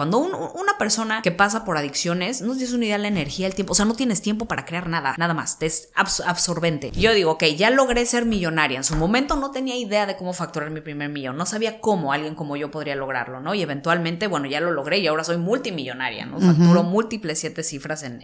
Cuando una persona que pasa por adicciones, no tienes una idea de la energía, el tiempo, o sea, no tienes tiempo para crear nada, nada más, te es absorbente. Yo digo, ok, ya logré ser millonaria, en su momento no tenía idea de cómo facturar mi primer millón, no sabía cómo alguien como yo podría lograrlo, ¿no? Y eventualmente, bueno, ya lo logré y ahora soy multimillonaria, ¿no? Facturo múltiples siete cifras en,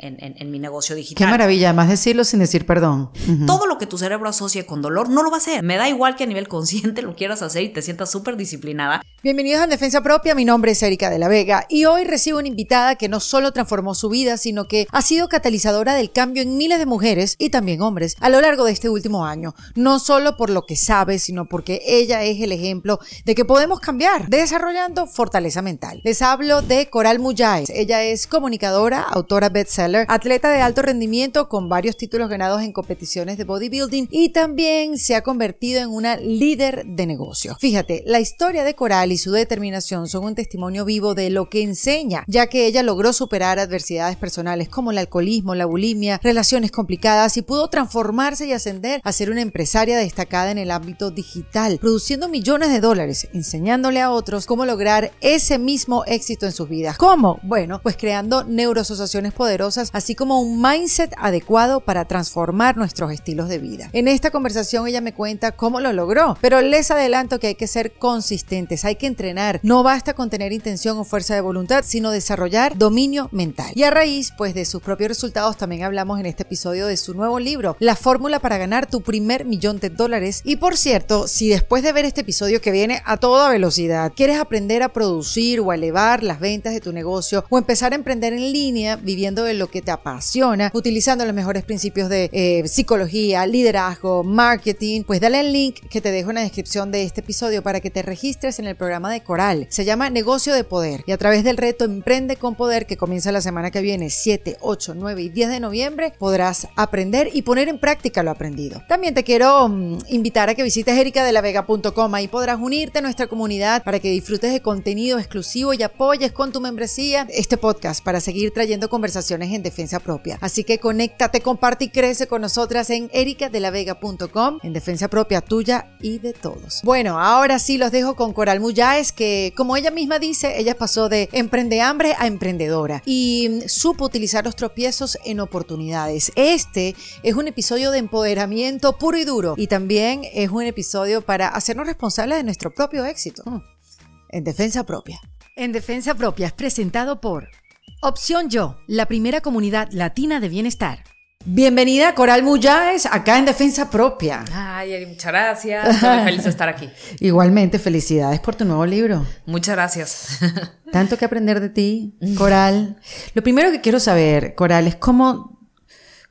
mi negocio digital. Qué maravilla, más decirlo sin decir perdón. Todo lo que tu cerebro asocie con dolor no lo va a hacer. Me da igual que a nivel consciente lo quieras hacer y te sientas súper disciplinada. Bienvenidos a Defensa Propia, mi nombre es Erika de la Vega y hoy recibo una invitada que no solo transformó su vida, sino que ha sido catalizadora del cambio en miles de mujeres y también hombres a lo largo de este último año. No solo por lo que sabe, sino porque ella es el ejemplo de que podemos cambiar desarrollando fortaleza mental. Les hablo de Coral Muyáez. Ella es comunicadora, autora bestseller, atleta de alto rendimiento con varios títulos ganados en competiciones de bodybuilding y también se ha convertido en una líder de negocio. Fíjate, la historia de Coral y su determinación son un testimonio vivo de lo que enseña, ya que ella logró superar adversidades personales como el alcoholismo, la bulimia, relaciones complicadas y pudo transformarse y ascender a ser una empresaria destacada en el ámbito digital, produciendo millones de dólares, enseñándole a otros cómo lograr ese mismo éxito en sus vidas. ¿Cómo? Bueno, pues creando neuroasociaciones poderosas, así como un mindset adecuado para transformar nuestros estilos de vida. En esta conversación ella me cuenta cómo lo logró, pero les adelanto que hay que ser consistentes, hay que entrenar, no basta con tener intención o fuerza de voluntad, sino desarrollar dominio mental. Y a raíz pues de sus propios resultados también hablamos en este episodio de su nuevo libro, La fórmula para ganar tu primer millón de dólares. Y por cierto, si después de ver este episodio que viene a toda velocidad, quieres aprender a producir o a elevar las ventas de tu negocio o empezar a emprender en línea viviendo de lo que te apasiona, utilizando los mejores principios de eh, psicología, liderazgo, marketing, pues dale el link que te dejo en la descripción de este episodio para que te registres en el programa de Coral. Se llama Negocio de Poder y a través del reto Emprende con Poder que comienza la semana que viene, 7, 8, 9 y 10 de noviembre, podrás aprender y poner en práctica lo aprendido. También te quiero mm, invitar a que visites ericadelavega.com, ahí podrás unirte a nuestra comunidad para que disfrutes de contenido exclusivo y apoyes con tu membresía este podcast para seguir trayendo conversaciones en defensa propia. Así que conéctate, comparte y crece con nosotras en ericadelavega.com, en defensa propia tuya y de todos. Bueno, ahora sí los dejo con Coral Muyáez, que como ella misma dice, ella pasó de emprende hambre a emprendedora y mm, supo utilizar los tropiezos en oportunidades. Este es un episodio de empoderamiento puro y duro y también es un episodio para hacernos responsables de nuestro propio éxito. Mm. En defensa propia. En defensa propia es presentado por Opción Yo, la primera comunidad latina de bienestar. Bienvenida Coral Muyáez, acá en Defensa Propia. Ay, muchas gracias. feliz de estar aquí. Igualmente, felicidades por tu nuevo libro. Muchas gracias. Tanto que aprender de ti, Coral. Lo primero que quiero saber, Coral, es cómo,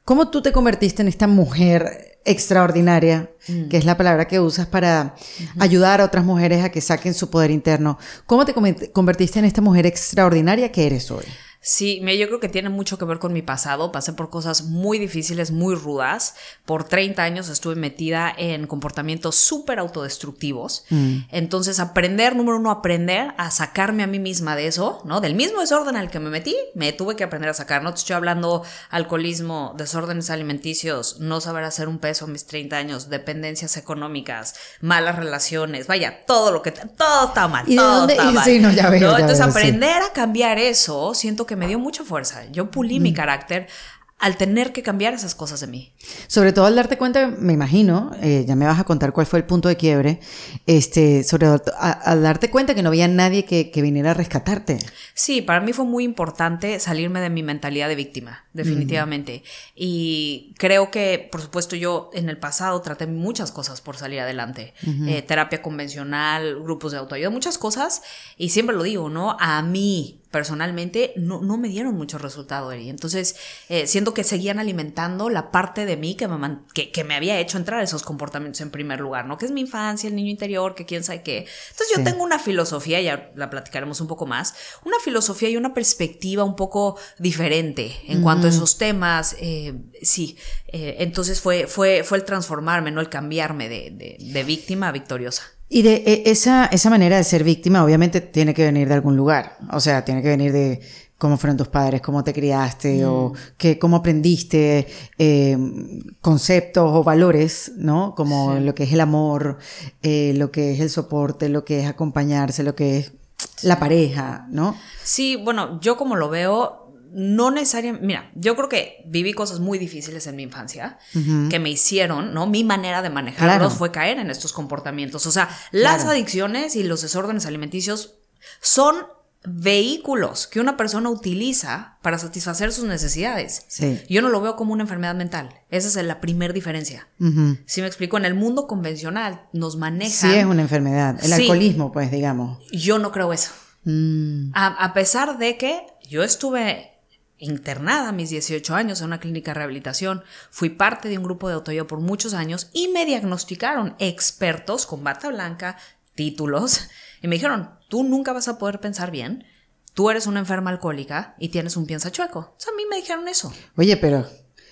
cómo tú te convertiste en esta mujer extraordinaria, mm. que es la palabra que usas para ayudar a otras mujeres a que saquen su poder interno. ¿Cómo te convertiste en esta mujer extraordinaria que eres hoy? Sí, yo creo que tiene mucho que ver con mi pasado. Pasé por cosas muy difíciles, muy rudas. Por 30 años estuve metida en comportamientos súper autodestructivos. Mm. Entonces, aprender, número uno, aprender a sacarme a mí misma de eso, ¿no? Del mismo desorden al que me metí, me tuve que aprender a sacar. No te estoy hablando alcoholismo, desórdenes alimenticios, no saber hacer un peso a mis 30 años, dependencias económicas, malas relaciones, vaya, todo lo que... Todo está mal. todo Está mal, ya veo, Entonces, aprender a cambiar eso, siento que me dio mucha fuerza. Yo pulí mi mm. carácter al tener que cambiar esas cosas de mí. Sobre todo al darte cuenta, me imagino, eh, ya me vas a contar cuál fue el punto de quiebre, este, sobre al darte cuenta que no había nadie que, viniera a rescatarte. Sí, para mí fue muy importante salirme de mi mentalidad de víctima, definitivamente. Y creo que, por supuesto, yo en el pasado traté muchas cosas por salir adelante, eh, terapia convencional, grupos de autoayuda, muchas cosas, y siempre lo digo, ¿no? A mí, personalmente no, me dieron mucho resultado, Eri. Entonces, eh, siento que seguían alimentando la parte de mí que me, que, me había hecho entrar esos comportamientos en primer lugar, ¿no? Que es mi infancia, el niño interior, que quién sabe qué. Entonces, yo tengo una filosofía, ya la platicaremos un poco más, una filosofía y una perspectiva un poco diferente en cuanto a esos temas. Eh, sí, eh, entonces fue, fue, fue el transformarme, no el cambiarme de, de víctima a victoriosa. Y de e, esa, esa manera de ser víctima obviamente tiene que venir de algún lugar, o sea, tiene que venir de cómo fueron tus padres, cómo te criaste o mm. que, cómo aprendiste em, conceptos o valores, ¿no? Como lo que es el amor, eh, lo que es el soporte, lo que es acompañarse, lo que es la pareja, ¿no? Sí, bueno, yo como lo veo, no necesariamente, mira, yo creo que viví cosas muy difíciles en mi infancia que me hicieron, ¿no? Mi manera de manejarlos fue caer en estos comportamientos. O sea, las adicciones y los desórdenes alimenticios son vehículos que una persona utiliza para satisfacer sus necesidades. Sí. Yo no lo veo como una enfermedad mental. Esa es la primera diferencia. Si me explico, en el mundo convencional nos maneja... Sí, es una enfermedad. El alcoholismo, pues, digamos. Yo no creo eso. Mm. a pesar de que yo estuve internada a mis 18 años en una clínica de rehabilitación, fui parte de un grupo de autoayuda por muchos años y me diagnosticaron expertos con bata blanca, títulos, y me dijeron, tú nunca vas a poder pensar bien, tú eres una enferma alcohólica y tienes un piensa chueco. O sea, a mí me dijeron eso. Oye, pero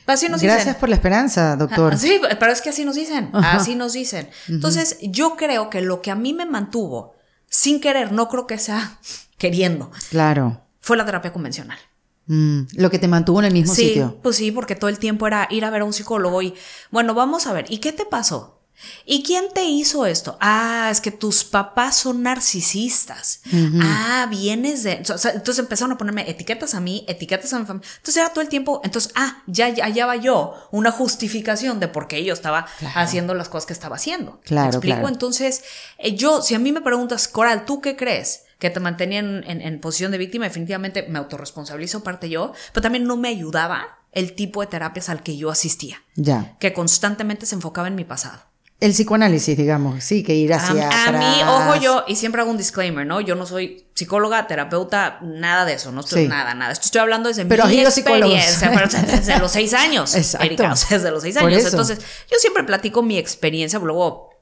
Así nos Gracias por la esperanza, doctor. Ah, sí, pero es que así nos dicen, así nos dicen. Entonces, yo creo que lo que a mí me mantuvo sin querer, no creo que sea queriendo. Claro. Fue la terapia convencional. Mm, lo que te mantuvo en el mismo sí, Pues sí, porque todo el tiempo era ir a ver a un psicólogo y, bueno, vamos a ver, ¿y qué te pasó? ¿Y quién te hizo esto? Ah, es que tus papás son narcisistas. Ah, vienes de... entonces empezaron a ponerme etiquetas a mí, etiquetas a mi familia. Entonces era todo el tiempo, entonces, ah, ya hallaba yo una justificación de por qué yo estaba haciendo las cosas que estaba haciendo. Claro. explico? Entonces, eh, yo, si a mí me preguntas, Coral, ¿tú qué crees? que te mantenía en, posición de víctima, definitivamente me autorresponsabilizo parte yo, pero también no me ayudaba el tipo de terapias al que yo asistía. Ya. Que constantemente se enfocaba en mi pasado. El psicoanálisis, digamos, sí, que ir hacia. A, atrás. a mí, ojo, yo, y siempre hago un disclaimer, ¿no? Yo no soy psicóloga, terapeuta, nada de eso, no estoy nada, nada. Esto estoy hablando desde mi experiencia, pero desde los seis años. Exacto. Erika, desde los seis años. Entonces, yo siempre platico mi experiencia, luego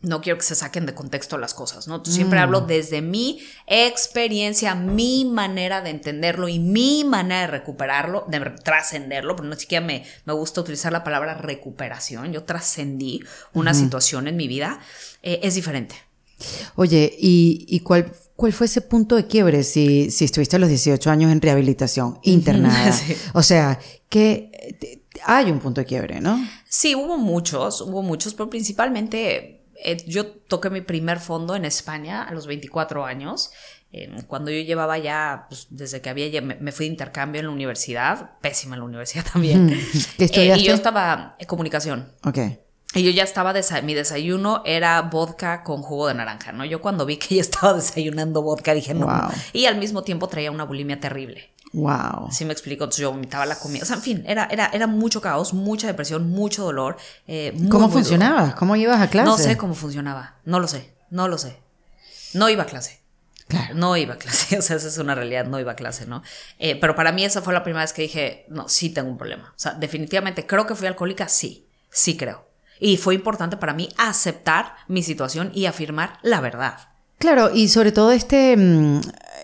no quiero que se saquen de contexto las cosas, ¿no? Siempre mm. hablo desde mi experiencia, mi manera de entenderlo y mi manera de recuperarlo, de trascenderlo, porque no siquiera me, me gusta utilizar la palabra recuperación, yo trascendí una situación en mi vida, eh, es diferente. Oye, ¿y, cuál, cuál, fue ese punto de quiebre si, si, estuviste a los 18 años en rehabilitación internada? O sea, que hay un punto de quiebre, ¿no? Sí, hubo muchos, hubo muchos, pero principalmente eh, yo toqué mi primer fondo en España a los 24 años, eh, cuando yo llevaba ya, pues, desde que había, me, fui de intercambio en la universidad, pésima en la universidad también. Eh, y yo estaba en comunicación. Ok. Y yo ya estaba, mi desayuno era vodka con jugo de naranja, ¿no? Yo cuando vi que yo estaba desayunando vodka dije, no. Y al mismo tiempo traía una bulimia terrible. Wow. Sí me explico, entonces yo vomitaba la comida. O sea, en fin, era, era, era mucho caos, mucha depresión, mucho dolor. Eh, ¿Cómo funcionaba? ¿Cómo ibas a clase? No sé cómo funcionaba, no lo sé, no lo sé. No iba a clase. Claro. No iba a clase, o sea, esa es una realidad, no iba a clase, ¿no? Eh, pero para mí esa fue la primera vez que dije, no, sí tengo un problema. O sea, definitivamente creo que fui alcohólica, sí, sí creo. Y fue importante para mí aceptar mi situación y afirmar la verdad. Claro, y sobre todo este... Mm,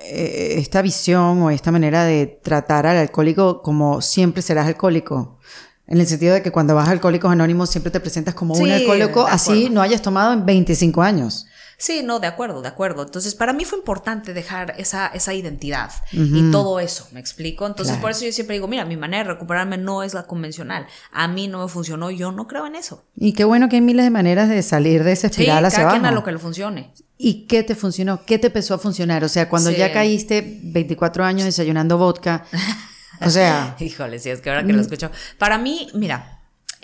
eh, esta visión o esta manera de tratar al alcohólico como siempre serás alcohólico. En el sentido de que cuando vas a Alcohólicos Anónimos siempre te presentas como un alcohólico, así no hayas tomado en 25 años. Sí, no, de acuerdo, de acuerdo. Entonces, para mí fue importante dejar esa, identidad y todo eso, ¿me explico? Entonces, por eso yo siempre digo, mira, mi manera de recuperarme no es la convencional. A mí no me funcionó, yo no creo en eso. Y qué bueno que hay miles de maneras de salir de esa espiral sí, cada Quien a lo que le funcione. ¿Y qué te funcionó? ¿Qué te empezó a funcionar? O sea, cuando ya caíste 24 años desayunando vodka, o sea... Híjole, sí, es que ahora que lo mm. escucho. Para mí, mira,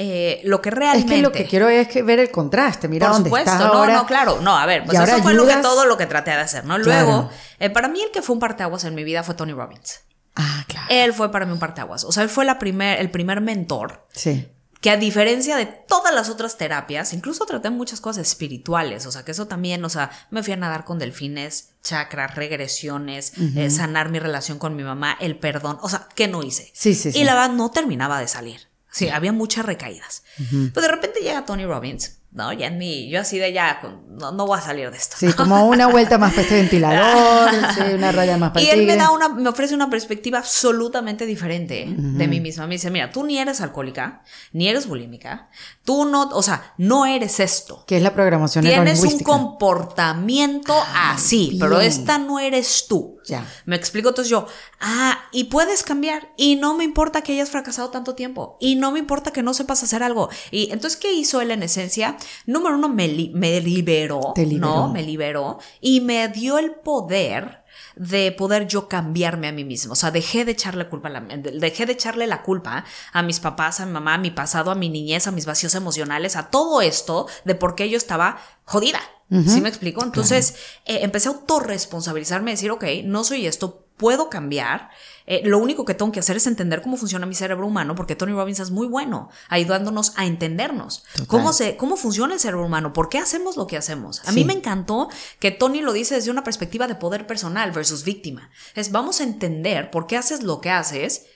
eh, lo que realmente... Es que lo que quiero es ver el contraste, mira Por supuesto, no, no, claro, no, a ver, pues eso fue todo lo que traté de hacer, ¿no? Luego, eh, para mí el que fue un parteaguas en mi vida fue Tony Robbins. Ah, claro. Él fue para mí un parteaguas, o sea, él fue la primer, el primer mentor. Sí que a diferencia de todas las otras terapias, incluso traté muchas cosas espirituales, o sea, que eso también, o sea, me fui a nadar con delfines, chakras, regresiones, eh, sanar mi relación con mi mamá, el perdón, o sea, que no hice. Sí, sí, sí. Y la verdad no terminaba de salir. Sí, había muchas recaídas. Pues Pero de repente llega Tony Robbins no, ya en yo así de ya, no, voy a salir de esto. Sí, como una vuelta más para este ventilador, sí, una raya más para Y él me, da una, me ofrece una perspectiva absolutamente diferente de mí misma. Me dice, mira, tú ni eres alcohólica, ni eres bulímica, tú no, o sea, no eres esto. Que es la programación Tienes un comportamiento ah, así, pero esta no eres tú. Ya. Me explico, entonces yo, ah, y puedes cambiar, y no me importa que hayas fracasado tanto tiempo, y no me importa que no sepas hacer algo. Y entonces, ¿qué hizo él en esencia? número uno, me, liberó, ¿no? Me liberó y me dio el poder de poder yo cambiarme a mí mismo. O sea, dejé de echarle culpa a la, dejé de echarle la culpa a mis papás, a mi mamá, a mi pasado, a mi niñez, a mis vacíos emocionales, a todo esto de por qué yo estaba jodida. Si ¿Sí me explico? Entonces eh, empecé a autorresponsabilizarme, decir, ok, no soy esto, puedo cambiar. Eh, lo único que tengo que hacer es entender cómo funciona mi cerebro humano, porque Tony Robbins es muy bueno ayudándonos a entendernos cómo, se, cómo funciona el cerebro humano, por qué hacemos lo que hacemos. A mí me encantó que Tony lo dice desde una perspectiva de poder personal versus víctima. Es vamos a entender por qué haces lo que haces.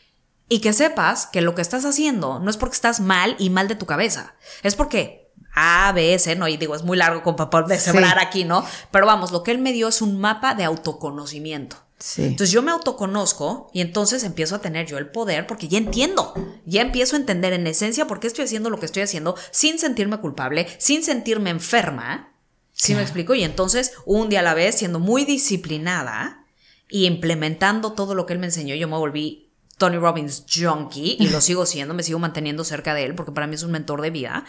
Y que sepas que lo que estás haciendo no es porque estás mal y mal de tu cabeza, es porque a, veces ¿no? Y digo, es muy largo con papel de sembrar aquí, ¿no? Pero vamos, lo que él me dio es un mapa de autoconocimiento. Entonces yo me autoconozco y entonces empiezo a tener yo el poder porque ya entiendo, ya empiezo a entender en esencia por qué estoy haciendo lo que estoy haciendo sin sentirme culpable, sin sentirme enferma. si me explico? Y entonces un día a la vez siendo muy disciplinada y implementando todo lo que él me enseñó, yo me volví Tony Robbins junkie y lo sigo siendo, me sigo manteniendo cerca de él porque para mí es un mentor de vida.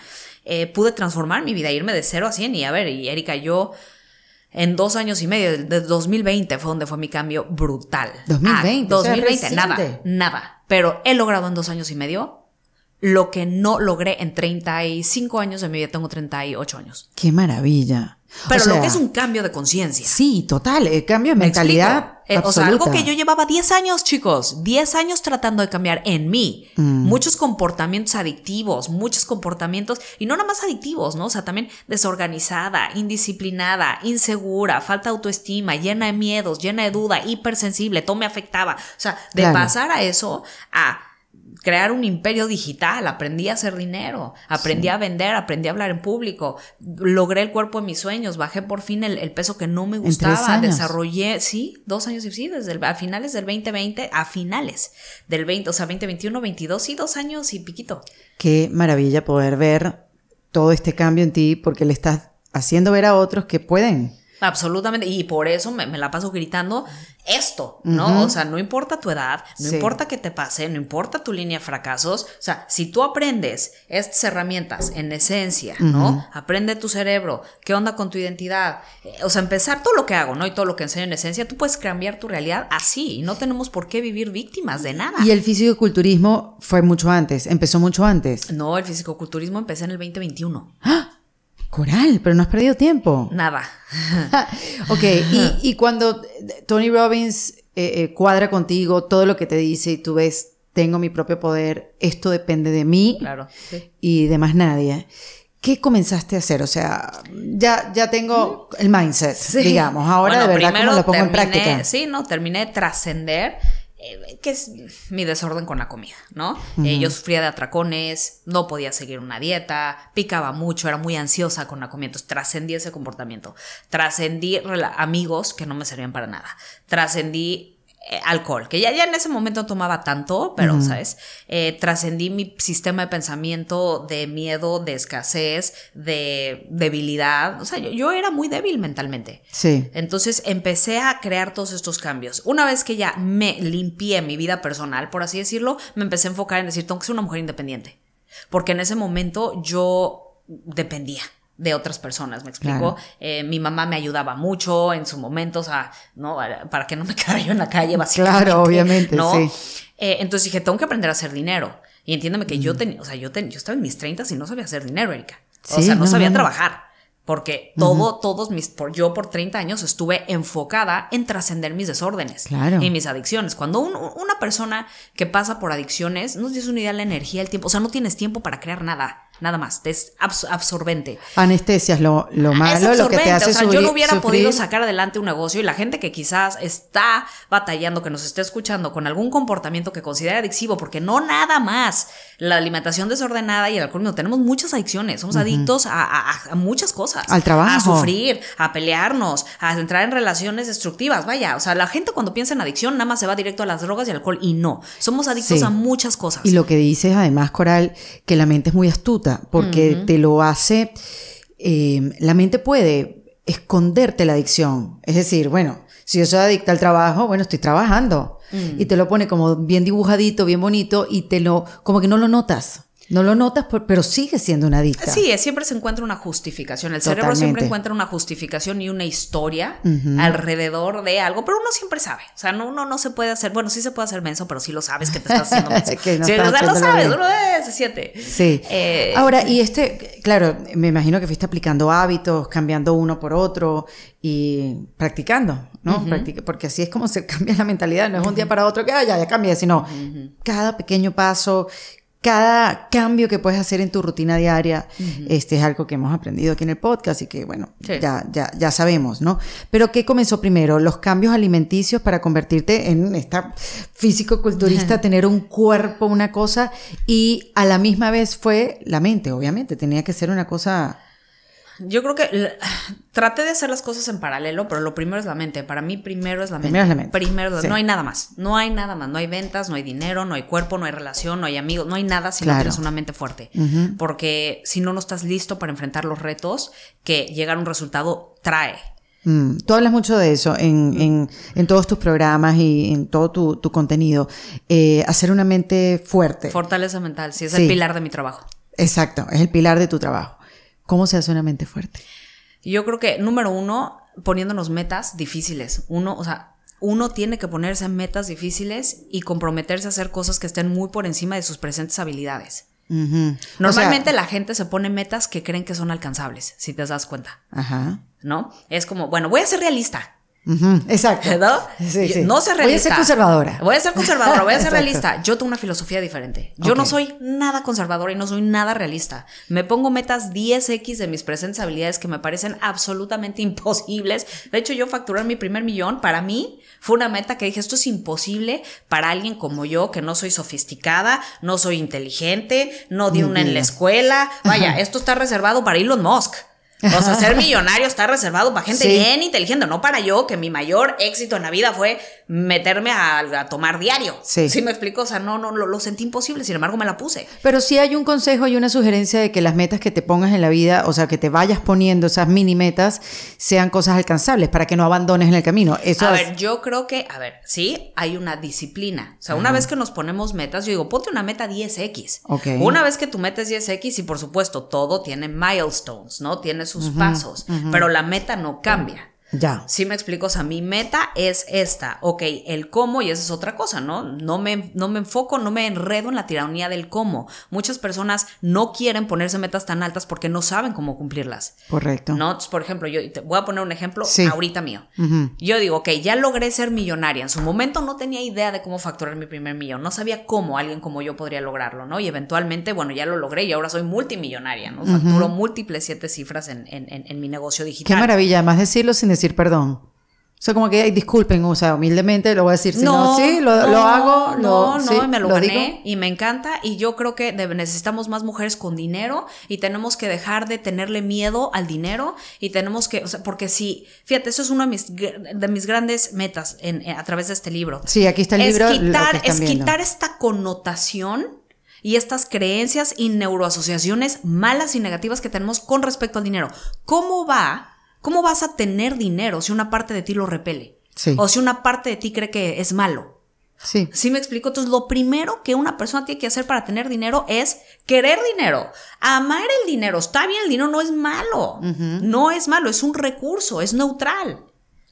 Eh, pude transformar mi vida, irme de cero a cien y a ver, y Erika, yo en dos años y medio, de 2020 fue donde fue mi cambio brutal. 2020. Ah, 2020, nada, nada. Pero he logrado en dos años y medio lo que no logré en 35 años de mi vida, tengo 38 años. ¡Qué maravilla! Pero lo que es un cambio de conciencia. Sí, total, el eh, cambio de mentalidad. Eh, o sea, algo que yo llevaba 10 años, chicos, 10 años tratando de cambiar en mí. Mm. Muchos comportamientos adictivos, muchos comportamientos, y no nada más adictivos, ¿no? O sea, también desorganizada, indisciplinada, insegura, falta de autoestima, llena de miedos, llena de duda, hipersensible, todo me afectaba. O sea, de pasar a eso a crear un imperio digital, aprendí a hacer dinero, aprendí a vender, aprendí a hablar en público, logré el cuerpo de mis sueños, bajé por fin el, peso que no me gustaba, desarrollé, sí, dos años y sí, desde a finales del 2020, a finales del 20, o sea, 2021, 22, sí, dos años y piquito. Qué maravilla poder ver todo este cambio en ti porque le estás haciendo ver a otros que pueden. Absolutamente. Y por eso me, la paso gritando esto, ¿no? O sea, no importa tu edad, no importa que te pase, no importa tu línea de fracasos. O sea, si tú aprendes estas herramientas en esencia, ¿no? Aprende tu cerebro, qué onda con tu identidad. Eh, o sea, empezar todo lo que hago, ¿no? Y todo lo que enseño en esencia, tú puedes cambiar tu realidad así. Y no tenemos por qué vivir víctimas de nada. Y el fisicoculturismo fue mucho antes, empezó mucho antes. No, el fisicoculturismo empezó en el 2021. Coral, pero no has perdido tiempo. Nada. ok, y, cuando eh, Tony Robbins eh, eh, cuadra contigo todo lo que te dice y tú ves, tengo mi propio poder, esto depende de mí y de más nadie. ¿Qué comenzaste a hacer? O sea, ya, ya tengo el mindset, digamos. Ahora de verdad, ¿cómo lo pongo en práctica? Sí, no, terminé de trascender eh, que es mi desorden con la comida, ¿no? Eh, yo sufría de atracones, no podía seguir una dieta, picaba mucho, era muy ansiosa con la comida, entonces trascendí ese comportamiento, trascendí amigos que no me servían para nada, trascendí eh, alcohol, que ya, ya en ese momento tomaba tanto, pero, ¿sabes? Eh, trascendí mi sistema de pensamiento de miedo, de escasez, de debilidad. O sea, yo, yo, era muy débil mentalmente. Sí. Entonces empecé a crear todos estos cambios. Una vez que ya me limpié mi vida personal, por así decirlo, me empecé a enfocar en decir, tengo que ser una mujer independiente. Porque en ese momento yo dependía de otras personas, ¿me explico? Eh, mi mamá me ayudaba mucho en su momento, o ¿no? Para que no me quedara yo en la calle, básicamente. Claro, obviamente, ¿no? Eh, entonces dije, tengo que aprender a hacer dinero. Y entiéndeme que yo mm. tenía, o sea, yo, yo estaba en mis 30 y no sabía hacer dinero, Erika. o sea, no, sabía trabajar. Porque todo, todos mis, por, yo por 30 años estuve enfocada en trascender mis desórdenes y mis adicciones. Cuando una persona que pasa por adicciones, no tienes una idea la energía, el tiempo, o sea, no tienes tiempo para crear nada. Nada más, es absorbente. Anestesia lo, lo malo, lo que te hace o Yo no hubiera podido sacar adelante un negocio y la gente que quizás está batallando, que nos esté escuchando con algún comportamiento que considere adictivo, porque no nada más la alimentación desordenada y el alcohol, no, tenemos muchas adicciones, somos adictos a, muchas cosas. Al trabajo. A sufrir, a pelearnos, a entrar en relaciones destructivas, vaya, o sea, la gente cuando piensa en adicción nada más se va directo a las drogas y alcohol y no, somos adictos a muchas cosas. Y lo que dices además, Coral, que la mente es muy astuta porque te lo hace, eh, la mente puede esconderte la adicción. Es decir, bueno, si yo soy adicta al trabajo, bueno, estoy trabajando. Mm. Y te lo pone como bien dibujadito, bien bonito, y te lo, como que no lo notas. No lo notas, pero sigue siendo una adicta. Sí, siempre se encuentra una justificación. El cerebro siempre encuentra una justificación y una historia alrededor de algo, pero uno siempre sabe. O sea, no, uno no se puede hacer, bueno, sí se puede hacer menso, pero sí lo sabes que te estás haciendo menso. lo sabes, uno eh, se siente. Sí. Eh, Ahora, y este, claro, me imagino que fuiste aplicando hábitos, cambiando uno por otro y practicando, ¿no? porque así es como se cambia la mentalidad. No es un día para otro que, ah, ya, ya sino cada pequeño paso cada cambio que puedes hacer en tu rutina diaria, este es algo que hemos aprendido aquí en el podcast y que bueno, ya, ya, ya sabemos, ¿no? Pero ¿qué comenzó primero? Los cambios alimenticios para convertirte en esta físico-culturista, tener un cuerpo, una cosa, y a la misma vez fue la mente, obviamente, tenía que ser una cosa yo creo que traté de hacer las cosas en paralelo, pero lo primero es la mente. Para mí primero es la mente. Primero es la mente. Primero, No hay nada más. No hay nada más. No hay ventas, no hay dinero, no hay cuerpo, no hay relación, no hay amigos. No hay nada si no tienes una mente fuerte. Porque si no, no estás listo para enfrentar los retos que llegar a un resultado trae. Mm, tú hablas mucho de eso en, todos tus programas y en todo tu, contenido. Eh, hacer una mente fuerte. Fortaleza mental, sí, es el pilar de mi trabajo. Exacto, es el pilar de tu trabajo. ¿Cómo se hace una mente fuerte? Yo creo que, número uno, poniéndonos metas difíciles. Uno, o sea, uno tiene que ponerse metas difíciles y comprometerse a hacer cosas que estén muy por encima de sus presentes habilidades. Normalmente la gente se pone metas que creen que son alcanzables, si te das cuenta. Ajá. ¿No? Es como, bueno, voy a ser realista exacto. ¿No? Sí, realista. Voy a ser conservadora. Voy a ser conservadora, voy a ser realista. Yo tengo una filosofía diferente. Yo no soy nada conservadora y no soy nada realista. Me pongo metas 10x de mis presentes habilidades que me parecen absolutamente imposibles. De hecho, yo facturar mi primer millón, para mí, fue una meta que dije, esto es imposible para alguien como yo, que no soy sofisticada, no soy inteligente, no di una en la escuela. Vaya, esto está reservado para Elon Musk. O sea, ser millonario está reservado para gente bien inteligente, no para yo, que mi mayor éxito en la vida fue meterme a, tomar diario. Sí. sí. me explico, o sea, no, no, lo, sentí imposible, sin embargo me la puse. Pero sí hay un consejo y una sugerencia de que las metas que te pongas en la vida, o sea, que te vayas poniendo esas mini metas, sean cosas alcanzables para que no abandones en el camino. Eso a ver, yo creo que, a ver, sí, hay una disciplina. O sea, una vez que nos ponemos metas, yo digo, ponte una meta 10X. Una vez que tú metes 10X, y por supuesto, todo tiene milestones, ¿no? Tienes sus pasos, pero la meta no cambia. Ya. Sí me explico, o sea, mi meta es esta, ok, el cómo y esa es otra cosa, ¿no? No me, no me enfoco, no me enredo en la tiranía del cómo. Muchas personas no quieren ponerse metas tan altas porque no saben cómo cumplirlas. Correcto. ¿No? por ejemplo, yo voy a poner un ejemplo ahorita mío. Yo digo, ok, ya logré ser millonaria. En su momento no tenía idea de cómo facturar mi primer millón, no sabía cómo alguien como yo podría lograrlo, ¿no? Y eventualmente, bueno, ya lo logré y ahora soy multimillonaria, ¿no? Facturo múltiples siete cifras en, mi negocio digital. Qué maravilla, más decirlo sin decir perdón. O sea, como que, disculpen, o sea, humildemente lo voy a decir. Si no, sí, lo, hago. no, me lo, y me encanta. Y yo creo que necesitamos más mujeres con dinero y tenemos que dejar de tenerle miedo al dinero y tenemos que, o sea, porque si, fíjate, eso es una de mis, grandes metas en, a través de este libro. Sí, aquí está el libro. quitar, es quitar esta connotación y estas creencias y neuroasociaciones malas y negativas que tenemos con respecto al dinero. ¿Cómo va ¿Cómo vas a tener dinero si una parte de ti lo repele? Sí. O si una parte de ti cree que es malo. Sí. Sí me explico. Entonces, lo primero que una persona tiene que hacer para tener dinero es querer dinero, amar el dinero. Está bien, el dinero no es malo. No es malo, es un recurso, es neutral.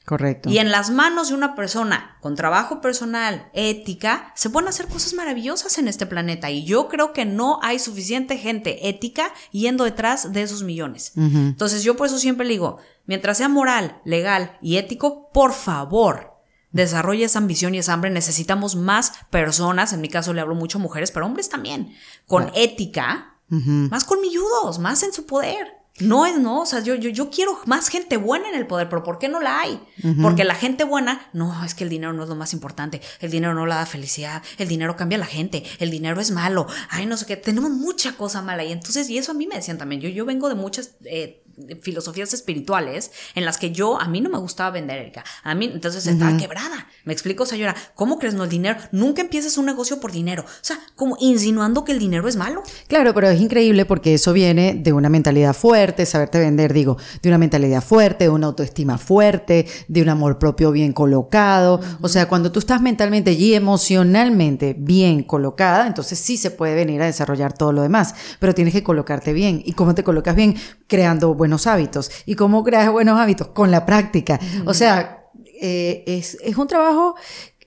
Correcto. Y en las manos de una persona con trabajo personal, ética, se pueden hacer cosas maravillosas en este planeta. Y yo creo que no hay suficiente gente ética yendo detrás de esos millones. Entonces yo por eso siempre le digo, mientras sea moral, legal y ético, por favor, desarrolle esa ambición y esa hambre. Necesitamos más personas, en mi caso le hablo mucho a mujeres, pero hombres también, con ética, Más con más más en su poder. No es, no, o sea, yo, yo, yo, quiero más gente buena en el poder, pero ¿por qué no la hay? Porque la gente buena, no, es que el dinero no es lo más importante, el dinero no la da felicidad, el dinero cambia a la gente, el dinero es malo, ay, no sé qué, tenemos mucha cosa mala y entonces, y eso a mí me decían también, yo, yo vengo de muchas... Eh, filosofías espirituales en las que yo, a mí no me gustaba vender, Erika. A mí, entonces estaba quebrada. Me explico, señora, ¿cómo crees no el dinero? Nunca empieces un negocio por dinero. O sea, como insinuando que el dinero es malo. Claro, pero es increíble porque eso viene de una mentalidad fuerte, saberte vender, digo, de una mentalidad fuerte, de una autoestima fuerte, de un amor propio bien colocado. O sea, cuando tú estás mentalmente y emocionalmente bien colocada, entonces sí se puede venir a desarrollar todo lo demás, pero tienes que colocarte bien. ¿Y cómo te colocas bien? Creando buenos hábitos. ¿Y cómo creas buenos hábitos? Con la práctica. O sea, eh, es, un trabajo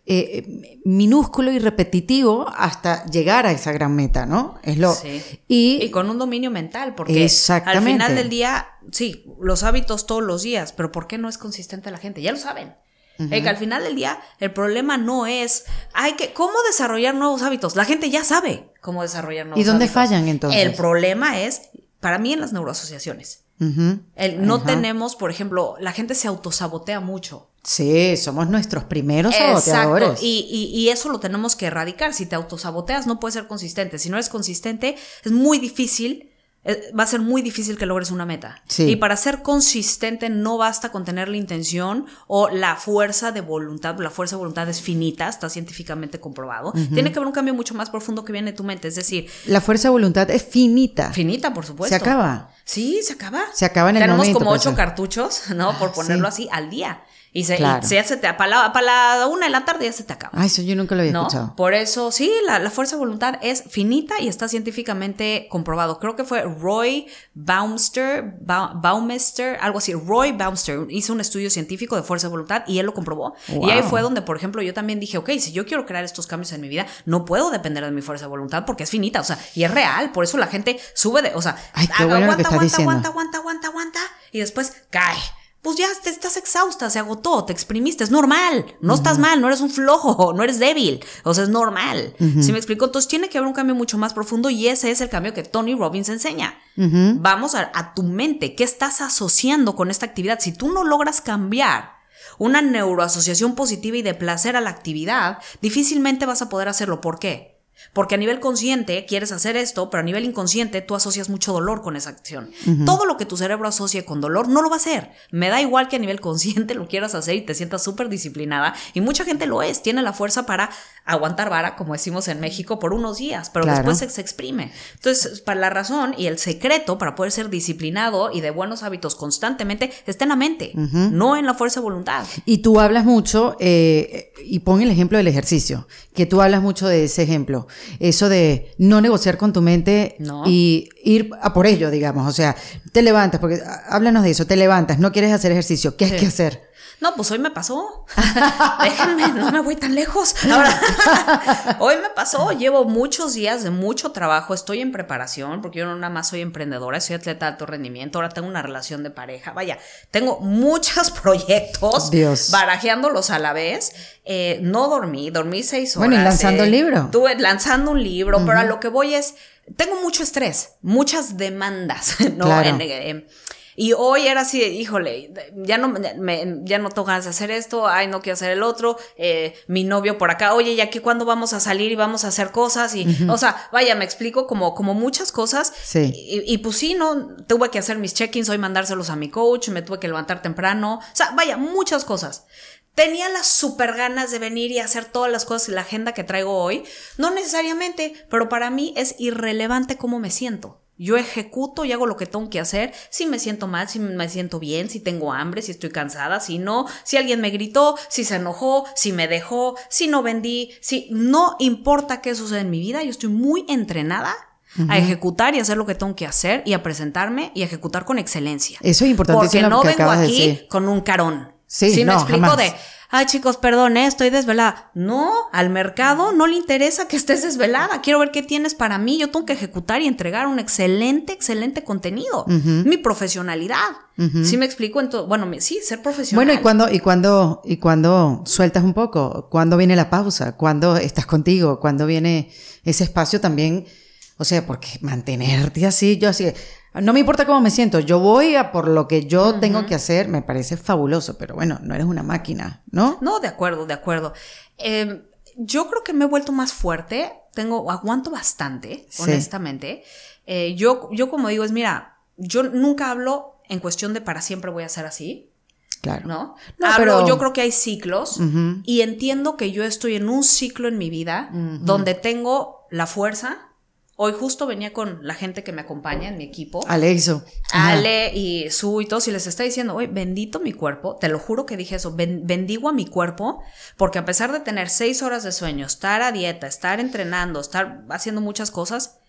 eh, minúsculo y repetitivo hasta llegar a esa gran meta, ¿no? Es lo y, con un dominio mental, porque al final del día, sí, los hábitos todos los días, pero ¿por qué no es consistente la gente? Ya lo saben. Eh, que al final del día el problema no es hay que cómo desarrollar nuevos hábitos. La gente ya sabe cómo desarrollar nuevos. hábitos. ¿Y dónde fallan entonces? El problema es para mí en las neuroasociaciones no tenemos, por ejemplo, la gente se autosabotea mucho. Sí, somos nuestros primeros saboteadores. Y, y, y, eso lo tenemos que erradicar. Si te autosaboteas, no puedes ser consistente. Si no eres consistente, es muy difícil eh, va a ser muy difícil que logres una meta. Y para ser consistente no basta con tener la intención o la fuerza de voluntad, la fuerza de voluntad es finita, está científicamente comprobado. Tiene que haber un cambio mucho más profundo que viene de tu mente, es decir... La fuerza de voluntad es finita. Finita, por supuesto. Se acaba. Sí, se acaba. Se acaba en el Tenemos Tenemos como ocho cartuchos, ¿no? Por ah, ponerlo así, al día. Y se, claro. se, hace, para la, una de la tarde ya se te acaba. Ay, eso yo nunca lo había ¿no? Por eso, sí, la, fuerza de voluntad es finita y está científicamente comprobado. Creo que fue Roy Baumster, Baumster algo así. Roy Baumster hizo un estudio científico de fuerza de voluntad y él lo comprobó. Y ahí fue donde, por ejemplo, yo también dije, ok, si yo quiero crear estos cambios en mi vida, no puedo depender de mi fuerza de voluntad porque es finita, o sea, y es real. Por eso la gente sube de, o sea, aguanta, aguanta, aguanta, aguanta, aguanta, y después cae pues ya te estás exhausta, se agotó, te exprimiste, es normal, no estás mal, no eres un flojo, no eres débil, o sea, es normal. si me explico? Entonces tiene que haber un cambio mucho más profundo y ese es el cambio que Tony Robbins enseña. Vamos a, a tu mente, ¿qué estás asociando con esta actividad? Si tú no logras cambiar una neuroasociación positiva y de placer a la actividad, difícilmente vas a poder hacerlo. ¿Por qué? Porque a nivel consciente quieres hacer esto, pero a nivel inconsciente tú asocias mucho dolor con esa acción. Todo lo que tu cerebro asocie con dolor no lo va a hacer. Me da igual que a nivel consciente lo quieras hacer y te sientas súper disciplinada. Y mucha gente lo es, tiene la fuerza para aguantar vara, como decimos en México, por unos días, pero después se, exprime. Entonces, para la razón y el secreto para poder ser disciplinado y de buenos hábitos constantemente está en la mente, no en la fuerza de voluntad. Y tú hablas mucho, eh, y pon el ejemplo del ejercicio, que tú hablas mucho de ese ejemplo eso de no negociar con tu mente y ir a por ello, digamos. O sea, te levantas, porque ah, háblanos de eso, te levantas, no quieres hacer ejercicio, ¿qué hay que hacer? No, pues hoy me pasó. Déjenme, no me voy tan lejos. hoy me pasó, llevo muchos días de mucho trabajo, estoy en preparación, porque yo no nada más soy emprendedora, soy atleta de alto rendimiento, ahora tengo una relación de pareja, vaya, tengo muchos proyectos, Dios. barajeándolos a la vez. Eh, no dormí, dormí seis horas. Bueno, y lanzando eh, el libro. Tuve lanzando un libro, pero a lo que voy es tengo mucho estrés, muchas demandas, ¿no? Eh, y hoy era así, híjole, ya no, me, ya no tengo ganas de hacer esto, ay, no quiero hacer el otro, eh, mi novio por acá, oye, ¿y aquí cuándo vamos a salir y vamos a hacer cosas? Y, o sea, vaya, me explico como, como muchas cosas. Sí. Y, pues sí, no, tuve que hacer mis check-ins, hoy mandárselos a mi coach, me tuve que levantar temprano, o sea, vaya, muchas cosas tenía las super ganas de venir y hacer todas las cosas y la agenda que traigo hoy. No necesariamente, pero para mí es irrelevante cómo me siento. Yo ejecuto y hago lo que tengo que hacer, si me siento mal, si me siento bien, si tengo hambre, si estoy cansada, si no, si alguien me gritó, si se enojó, si me dejó, si no vendí, si no importa qué sucede en mi vida, yo estoy muy entrenada a ejecutar y hacer lo que tengo que hacer y a presentarme y ejecutar con excelencia. Eso es importante. Porque no vengo aquí con un carón. Sí, me explico de, ay chicos, perdón, eh, estoy desvelada. No, al mercado no le interesa que estés desvelada. Quiero ver qué tienes para mí. Yo tengo que ejecutar y entregar un excelente, excelente contenido. Mi profesionalidad. si ¿Sí me explico? Entonces, bueno, sí, ser profesional. Bueno, ¿y cuando, y cuando, y cuando sueltas un poco? ¿Cuándo viene la pausa? ¿Cuándo estás contigo? ¿Cuándo viene ese espacio también? O sea, porque mantenerte así, yo así, no me importa cómo me siento, yo voy a por lo que yo tengo que hacer, me parece fabuloso, pero bueno, no eres una máquina, ¿no? No, de acuerdo, de acuerdo. Em, yo creo que me he vuelto más fuerte, tengo, aguanto bastante, honestamente. Eh, yo, yo como digo, es mira, yo nunca hablo en cuestión de para siempre voy a ser así. Claro. ¿No? no Hablo, pero... yo creo que hay ciclos y entiendo que yo estoy en un ciclo en mi vida donde tengo la fuerza, Hoy justo venía con la gente que me acompaña en mi equipo. Ale hizo. Ale y Su y todos, y les está diciendo, oye, bendito mi cuerpo, te lo juro que dije eso, bendigo a mi cuerpo, porque a pesar de tener seis horas de sueño, estar a dieta, estar entrenando, estar haciendo muchas cosas,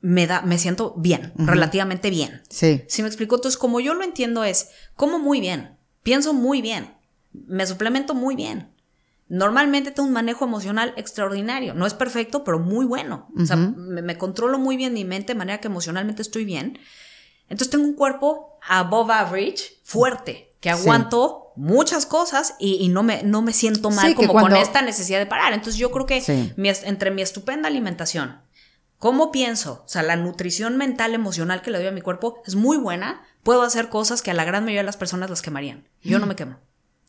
me da, me siento bien, relativamente bien. Sí. Si me explico, entonces como yo lo entiendo es, como muy bien, pienso muy bien, me suplemento muy bien, normalmente tengo un manejo emocional extraordinario. No es perfecto, pero muy bueno. O sea, me, controlo muy bien mi mente, de manera que emocionalmente estoy bien. Entonces tengo un cuerpo above average, fuerte, que aguanto muchas cosas y, no, me, no me siento mal como con esta necesidad de parar. Entonces yo creo que entre mi estupenda alimentación, cómo pienso, o sea, la nutrición mental, emocional que le doy a mi cuerpo es muy buena. Puedo hacer cosas que a la gran mayoría de las personas las quemarían. Yo no me quemo.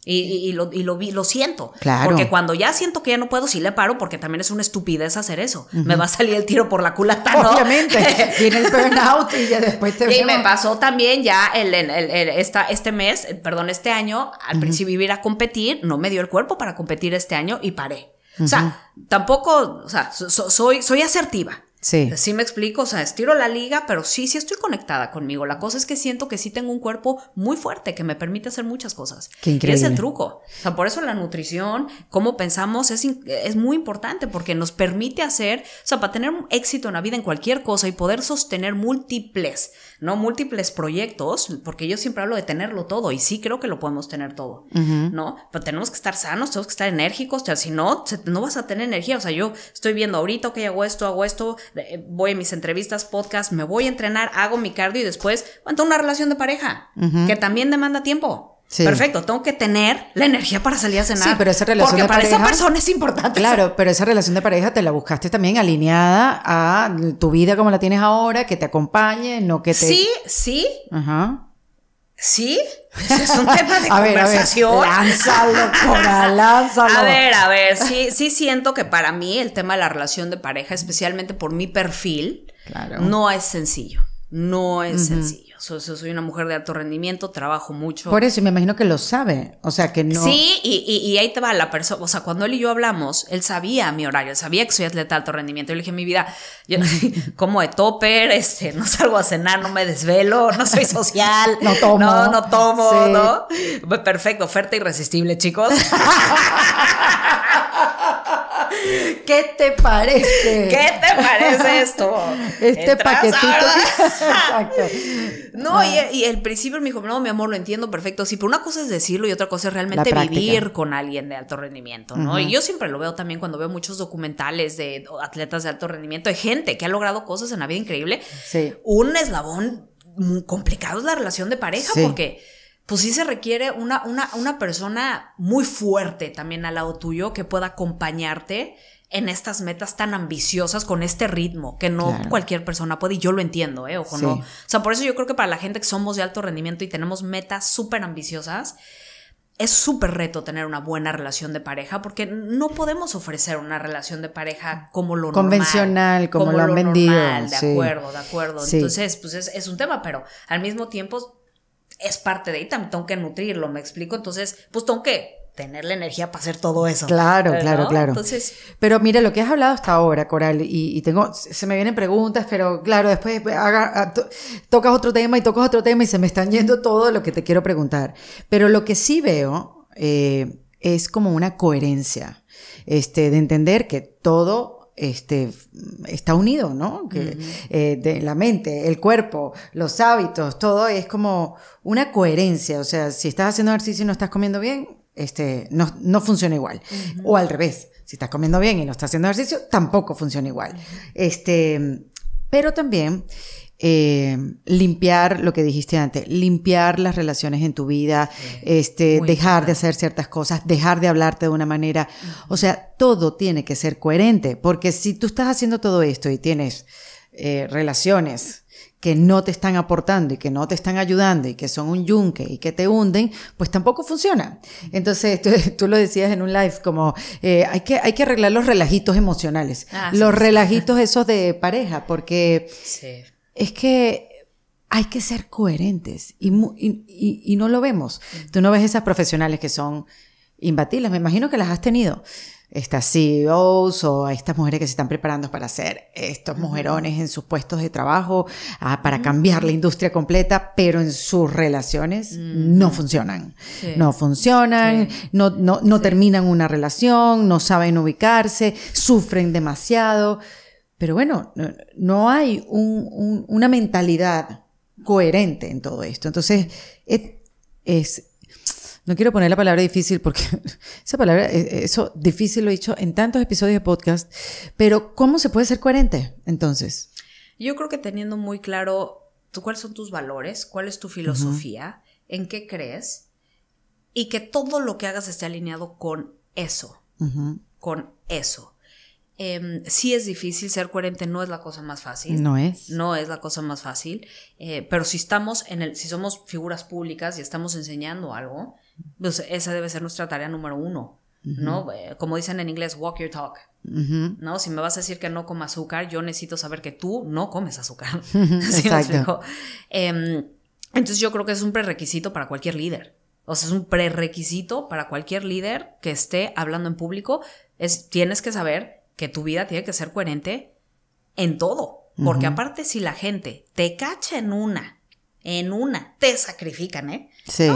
Y, lo, vi, lo siento. Claro. Porque cuando ya siento que ya no puedo, sí le paro, porque también es una estupidez hacer eso. Me va a salir el tiro por la culata, ¿no? Obviamente. burnout y después te. Y me pasó también ya el, el, esta, este mes, eh, perdón, este año, al principio iba a a competir, no me dio el cuerpo para competir este año y paré. O sea, tampoco, o sea, soy, soy asertiva. Sí. Sí me explico, o sea, estiro la liga, pero sí, sí estoy conectada conmigo. La cosa es que siento que sí tengo un cuerpo muy fuerte que me permite hacer muchas cosas. Qué increíble. es el truco. O sea, por eso la nutrición, cómo pensamos, es, es muy importante porque nos permite hacer, o sea, para tener éxito en la vida en cualquier cosa y poder sostener múltiples ¿no? Múltiples proyectos, porque yo siempre hablo de tenerlo todo y sí creo que lo podemos tener todo, ¿no? Pero tenemos que estar sanos, tenemos que estar enérgicos, si no, no vas a tener energía, o sea, yo estoy viendo ahorita, que hago esto, hago esto, eh, voy a mis entrevistas, podcast, me voy a entrenar, hago mi cardio y después, cuento una relación de pareja, que también demanda tiempo. Perfecto, tengo que tener la energía para salir a cenar. Sí, pero esa relación porque para esa persona es importante. Claro, pero esa relación de pareja te la buscaste también alineada a tu vida como la tienes ahora, que te acompañe, no que te. Sí, sí. Sí, es un tema de a Ver, a ver, lánzalo, Cora, lánzalo. A ver, a ver, sí, sí siento que para mí el tema de la relación de pareja, especialmente por mi perfil, no es sencillo. No es sencillo soy una mujer de alto rendimiento, trabajo mucho. Por eso, me imagino que lo sabe. O sea, que no. Sí, y, ahí te va la persona. O sea, cuando él y yo hablamos, él sabía mi horario, sabía que soy atleta de alto rendimiento. Yo le dije, mi vida, yo no como de topper, este, no salgo a cenar, no me desvelo, no soy social. no tomo. No, no tomo, ¿no? Perfecto, oferta irresistible, chicos. ¿Qué te parece? ¿Qué te parece esto? Este paquetito. Exacto. No, y, el principio me dijo, no, mi amor, lo entiendo perfecto. Sí, pero una cosa es decirlo y otra cosa es realmente vivir con alguien de alto rendimiento, ¿no? Y yo siempre lo veo también cuando veo muchos documentales de atletas de alto rendimiento, de gente que ha logrado cosas en la vida increíble. Sí. Un eslabón mm, complicado es la relación de pareja porque pues sí se requiere una, una, una persona muy fuerte también al lado tuyo que pueda acompañarte en estas metas tan ambiciosas con este ritmo que no cualquier persona puede y yo lo entiendo, ¿eh? ojo, no. O sea, por eso yo creo que para la gente que somos de alto rendimiento y tenemos metas súper ambiciosas, es súper reto tener una buena relación de pareja porque no podemos ofrecer una relación de pareja como lo convencional, normal, como, como, lo han Normal, de acuerdo, de acuerdo. Entonces, pues es, es un tema, pero al mismo tiempo es parte de ahí, también tengo que nutrirlo, me explico. Entonces, pues tengo que tener la energía para hacer todo eso. Claro, claro, claro. Entonces, pero mira, lo que has hablado hasta ahora, Coral, y, tengo, se me vienen preguntas, pero claro, después ah, tocas otro tema y tocas otro tema y se me están yendo todo lo que te quiero preguntar. Pero lo que sí veo eh, es como una coherencia, este, de entender que todo este, está unido, ¿no? Eh, de la mente, el cuerpo, los hábitos, todo es como una coherencia. O sea, si estás haciendo ejercicio y no estás comiendo bien, este, no, no funciona igual. O al revés, si estás comiendo bien y no estás haciendo ejercicio, tampoco funciona igual. Este, pero también eh, limpiar lo que dijiste antes, limpiar las relaciones en tu vida, este, dejar de hacer ciertas cosas, dejar de hablarte de una manera. O sea, todo tiene que ser coherente, porque si tú estás haciendo todo esto y tienes eh, relaciones que no te están aportando y que no te están ayudando y que son un yunque y que te hunden, pues tampoco funciona. Entonces, tú, lo decías en un live, como eh, hay, que, hay que arreglar los relajitos emocionales, ah, los relajitos esos de pareja, porque es que hay que ser coherentes y, y no lo vemos. Mm. Tú no ves esas profesionales que son imbatibles, me imagino que las has tenido estas CEOs o estas mujeres que se están preparando para ser estos mujerones en sus puestos de trabajo, ah, para cambiar la industria completa, pero en sus relaciones no funcionan. No funcionan, no, no, terminan una relación, no saben ubicarse, sufren demasiado. Pero bueno, no, hay una mentalidad coherente en todo esto. Entonces, es no quiero poner la palabra difícil porque esa palabra, eh, eh, eso difícil lo he dicho en tantos episodios de podcast, pero ¿cómo se puede ser coherente entonces? Yo creo que teniendo muy claro cuáles son tus valores, cuál es tu filosofía, en qué crees y que todo lo que hagas esté alineado con eso, con eso. si em, sí es difícil, ser coherente no es la cosa más fácil. No es. No es la cosa más fácil. Eh, pero si estamos en el, si somos figuras públicas y estamos enseñando algo, pues, esa debe ser nuestra tarea número uno, ¿no? Eh, como dicen en inglés, walk your talk, ¿no? Si me vas a decir que no como azúcar, yo necesito saber que tú no comes azúcar. Exacto. Em, entonces yo creo que es un prerequisito para cualquier líder. O sea, es un prerequisito para cualquier líder que esté hablando en público. Es, tienes que saber que tu vida tiene que ser coherente en todo. Porque aparte, si la gente te cacha en una, en una, te sacrifican, ¿eh? Sí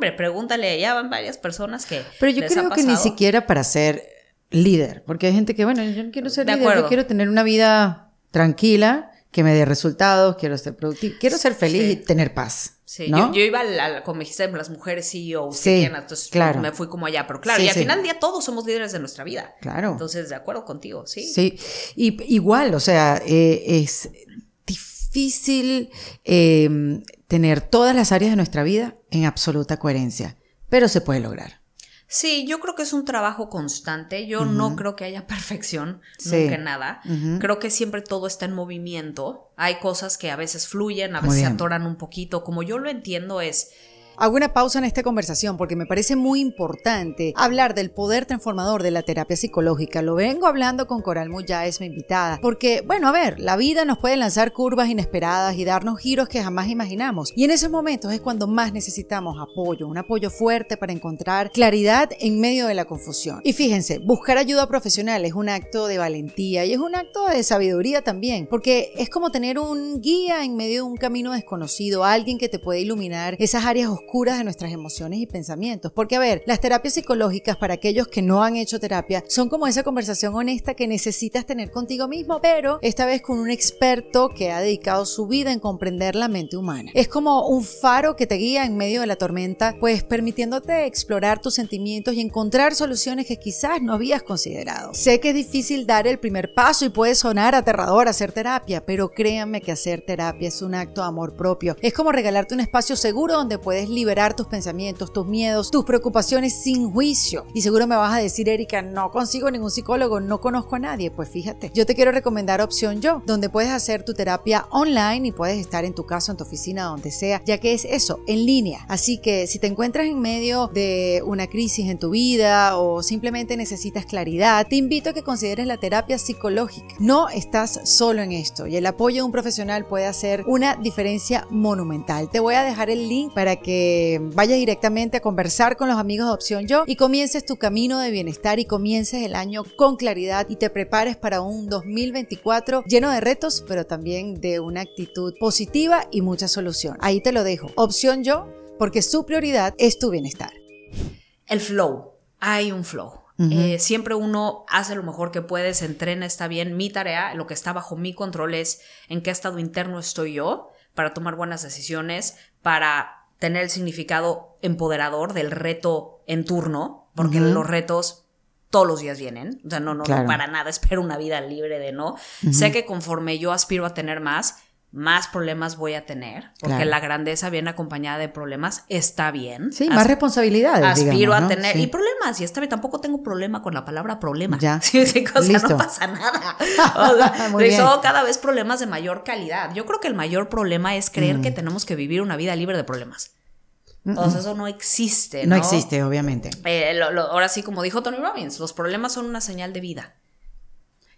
hombre, pregúntale, ya van varias personas que. Pero yo creo que ni siquiera para ser líder, porque hay gente que, bueno, yo no quiero ser líder, yo quiero tener una vida tranquila, que me dé resultados, quiero ser productivo, quiero ser feliz y tener paz. Sí, yo, iba a la, como las mujeres CEO, sí, e entonces me fui como allá, pero claro, y al final día todos somos líderes de nuestra vida. Claro. Entonces, de acuerdo contigo, sí. Sí, y igual, o sea, eh, es difícil em, tener todas las áreas de nuestra vida en absoluta coherencia, pero se puede lograr. Sí, yo creo que es un trabajo constante. Yo no creo que haya perfección, nunca nada. Creo que siempre todo está en movimiento. Hay cosas que a veces fluyen, a veces se atoran un poquito. Como yo lo entiendo es, Hago una pausa en esta conversación porque me parece muy importante hablar del poder transformador de la terapia psicológica. Lo vengo hablando con Coral ya es mi invitada, porque, bueno, a ver, la vida nos puede lanzar curvas inesperadas y darnos giros que jamás imaginamos. Y en esos momentos es cuando más necesitamos apoyo, un apoyo fuerte para encontrar claridad en medio de la confusión. Y fíjense, buscar ayuda profesional es un acto de valentía y es un acto de sabiduría también, porque es como tener un guía en medio de un camino desconocido, alguien que te puede iluminar esas áreas oscuras curas de nuestras emociones y pensamientos. Porque, a ver, las terapias psicológicas para aquellos que no han hecho terapia son como esa conversación honesta que necesitas tener contigo mismo, pero esta vez con un experto que ha dedicado su vida en comprender la mente humana. Es como un faro que te guía en medio de la tormenta, pues permitiéndote explorar tus sentimientos y encontrar soluciones que quizás no habías considerado. Sé que es difícil dar el primer paso y puede sonar aterrador hacer terapia, pero créanme que hacer terapia es un acto de amor propio. Es como regalarte un espacio seguro donde puedes liberar tus pensamientos, tus miedos, tus preocupaciones sin juicio. Y seguro me vas a decir, Erika, no consigo ningún psicólogo, no conozco a nadie. Pues fíjate, yo te quiero recomendar Opción Yo, donde puedes hacer tu terapia online y puedes estar en tu casa, en tu oficina, donde sea, ya que es eso, en línea. Así que si te encuentras en medio de una crisis en tu vida o simplemente necesitas claridad, te invito a que consideres la terapia psicológica. No estás solo en esto y el apoyo de un profesional puede hacer una diferencia monumental. Te voy a dejar el link para que eh, vaya directamente a conversar con los amigos de Opción Yo y comiences tu camino de bienestar y comiences el año con claridad y te prepares para un 2024 lleno de retos, pero también de una actitud positiva y mucha solución. Ahí te lo dejo. Opción Yo, porque su prioridad es tu bienestar. El flow. Hay un flow. Eh, siempre uno hace lo mejor que puedes se entrena, está bien. Mi tarea, lo que está bajo mi control es en qué estado interno estoy yo para tomar buenas decisiones, para tener el significado empoderador del reto en turno, porque los retos todos los días vienen. O sea, no, no, para nada espero una vida libre de no. Sé que conforme yo aspiro a tener más, más problemas voy a tener, porque la grandeza viene acompañada de problemas, está bien. Sí, más responsabilidades. Aspiro digamos, a tener, y problemas, y esta vez tampoco tengo problema con la palabra problema. Ya. o sea, no pasa nada. O sea, cada vez problemas de mayor calidad. Yo creo que el mayor problema es creer mm. que tenemos que vivir una vida libre de problemas. Entonces, eso no existe. ¿no? no existe, obviamente. Eh, ahora sí, como dijo Tony Robbins, los problemas son una señal de vida.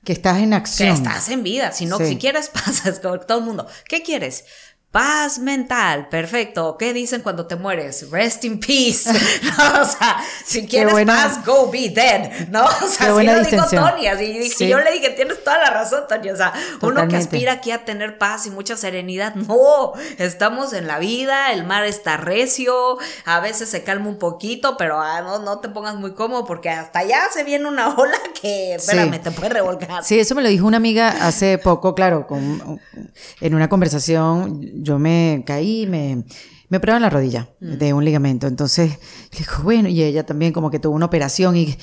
Que estás en acción. Que estás en vida. Si no, si quieres, pasas con todo el mundo. ¿Qué quieres? Paz mental, perfecto. ¿Qué dicen cuando te mueres? Rest in peace. o sea, si quieres paz, go be dead. ¿No? O sea, así lo dijo Tony. Así Yo le dije, tienes toda la razón, Tony. O sea, uno que aspira aquí a tener paz y mucha serenidad. No, estamos en la vida, el mar está recio, a veces se calma un poquito, pero ah, no, te pongas muy cómodo porque hasta allá se viene una ola que, espérame, te puede revolcar. Sí, eso me lo dijo una amiga hace poco, claro, con, en una conversación yo me caí, me, me en la rodilla mm. de un ligamento. Entonces, le digo, bueno, y ella también como que tuvo una operación y,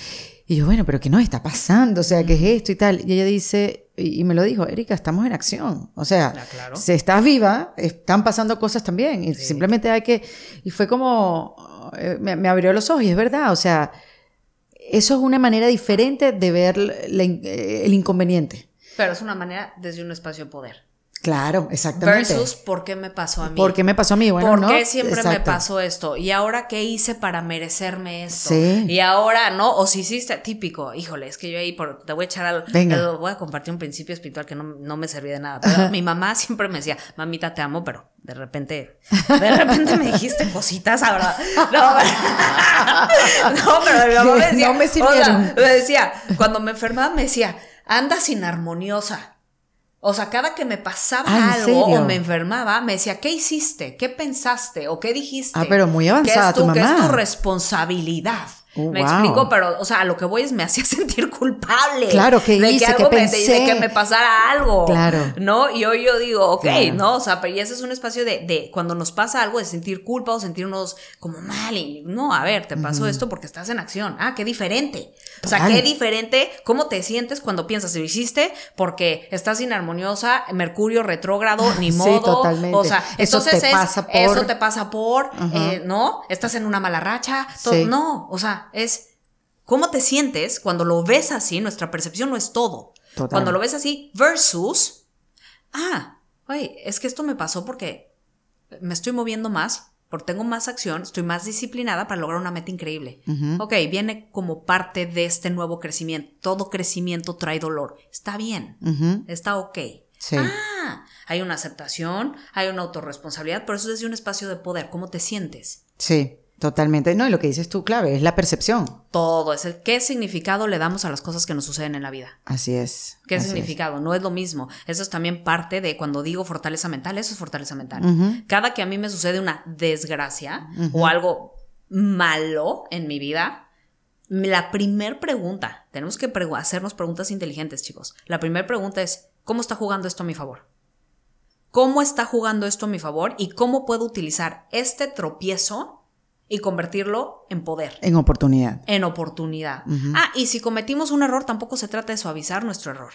yo, bueno, pero ¿qué no está pasando? O sea, ¿qué es mm. esto y tal? Y ella dice, y, me lo dijo, Erika, estamos en acción. O sea, ah, claro. si estás viva, están pasando cosas también. Y simplemente hay que. Y fue como. Eh, me, abrió los ojos, y es verdad. O sea, eso es una manera diferente de ver eh, el inconveniente. Pero es una manera desde un espacio de poder. Claro, exactamente. Versus por qué me pasó a mí. ¿Por qué me pasó a mí? Bueno, ¿Por qué siempre me pasó esto? ¿Y ahora qué hice para merecerme esto? Sí. Y ahora no, o si hiciste, típico, híjole, es que yo ahí te voy a echar al. Venga. voy a compartir un principio espiritual que no, me servía de nada. Pero mi mamá siempre me decía, mamita, te amo, pero de repente, de repente me dijiste cositas ¿verdad? No, pero mi mamá me decía. No me sirvieron. me decía, cuando me enfermaba me decía, anda sin armoniosa. O sea, cada que me pasaba ah, algo o me enfermaba, me decía, ¿qué hiciste? ¿Qué pensaste? ¿O qué dijiste? Ah, pero muy avanzada es tu, tu es tu responsabilidad? Oh, me explico, pero, o sea, lo que voy es me hacía sentir culpable. Claro, que de que, algo que pensé. que me pasara algo. Claro. ¿No? Y hoy yo digo, ok, ¿no? O sea, pero ya ese es un espacio de, de, cuando nos pasa algo, de sentir culpa o sentirnos como mal. Y, no, a ver, te pasó esto porque estás en acción. Ah, qué diferente. O sea, qué diferente cómo te sientes cuando piensas, lo hiciste porque estás inarmoniosa, Mercurio retrógrado, ah, ni modo. totalmente. O sea, entonces eso te pasa por, eh, ¿no? Estás en una mala racha. No, o sea, es, ¿cómo te sientes cuando lo ves así? Nuestra percepción no es todo. Cuando lo ves así versus, ah, es que esto me pasó porque me estoy moviendo más, porque tengo más acción, estoy más disciplinada para lograr una meta increíble. Ok, viene como parte de este nuevo crecimiento. Todo crecimiento trae dolor. Está bien, está ok. Ah, hay una aceptación, hay una autorresponsabilidad, por eso es desde un espacio de poder. ¿Cómo te sientes? Sí. Totalmente. No, y lo que dices tú, clave, es la percepción. Todo, es el qué significado le damos a las cosas que nos suceden en la vida. Así es. ¿Qué significado? No es lo mismo. Eso es también parte de cuando digo fortaleza mental, eso es fortaleza mental. Cada que a mí me sucede una desgracia o algo malo en mi vida, la primera pregunta, tenemos que hacernos preguntas inteligentes, chicos. La primera pregunta es, ¿cómo está jugando esto a mi favor? ¿Cómo está jugando esto a mi favor? ¿Y cómo puedo utilizar este tropiezo? y convertirlo en poder. En oportunidad. En oportunidad. Ah, y si cometimos un error, tampoco se trata de suavizar nuestro error.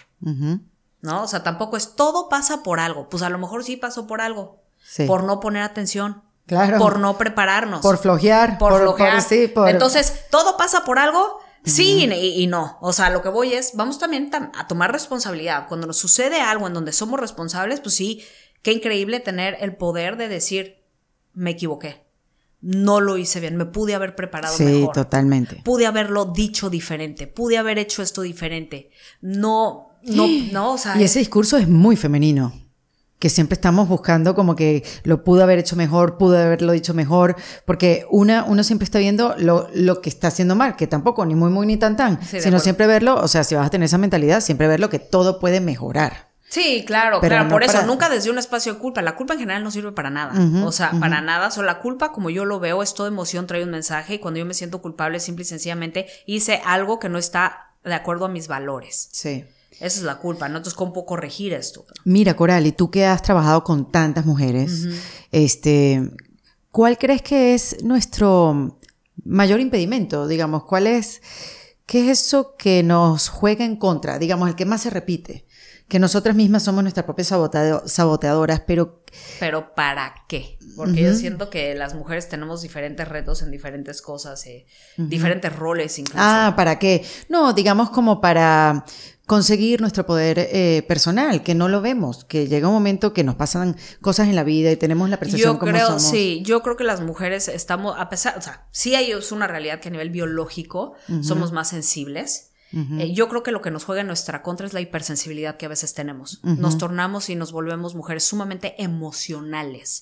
¿No? O sea, tampoco es todo pasa por algo. Pues a lo mejor sí pasó por algo. Por no poner atención. Claro. Por no prepararnos. Por flojear. Por, flojear. Entonces, todo pasa por algo. Sí y, no. O sea, lo que voy es, vamos también a tomar responsabilidad. Cuando nos sucede algo en donde somos responsables, pues sí, qué increíble tener el poder de decir, me equivoqué no lo hice bien, me pude haber preparado sí, totalmente. Pude haberlo dicho diferente, pude haber hecho esto diferente. No, no, no, o sea. Y ese discurso es muy femenino. Que siempre estamos buscando como que lo pude haber hecho mejor, pude haberlo dicho mejor, porque una, uno siempre está viendo lo, que está haciendo mal, que tampoco ni muy, muy, ni tan, tan, sino siempre verlo, o sea, si vas a tener esa mentalidad, siempre verlo que todo puede mejorar. Sí, claro, claro, por eso, nunca desde un espacio de culpa. La culpa en general no sirve para nada. o sea, para nada. O la culpa, como yo lo veo, es toda emoción, trae un mensaje. Y cuando yo me siento culpable, simple y sencillamente hice algo que no está de acuerdo a mis valores. Sí. Esa es la culpa, ¿no? Entonces, ¿cómo puedo corregir esto? Mira, Coral, y tú que has trabajado con tantas mujeres, este, ¿cuál crees que es nuestro mayor impedimento? Digamos, ¿cuál es, qué es eso que nos juega en contra? Digamos, el que más se repite que nosotras mismas somos nuestras propias saboteadoras, pero... Pero ¿para qué? Porque yo siento que las mujeres tenemos diferentes retos en diferentes cosas, eh, diferentes roles incluso. Ah, ¿para qué? No, digamos como para conseguir nuestro poder eh, personal, que no lo vemos, que llega un momento que nos pasan cosas en la vida y tenemos la percepción yo creo, Sí, yo creo que las mujeres estamos, a pesar, o sea, sí hay una realidad que a nivel biológico somos más sensibles, eh, yo creo que lo que nos juega en nuestra contra es la hipersensibilidad que a veces tenemos. Nos tornamos y nos volvemos mujeres sumamente emocionales.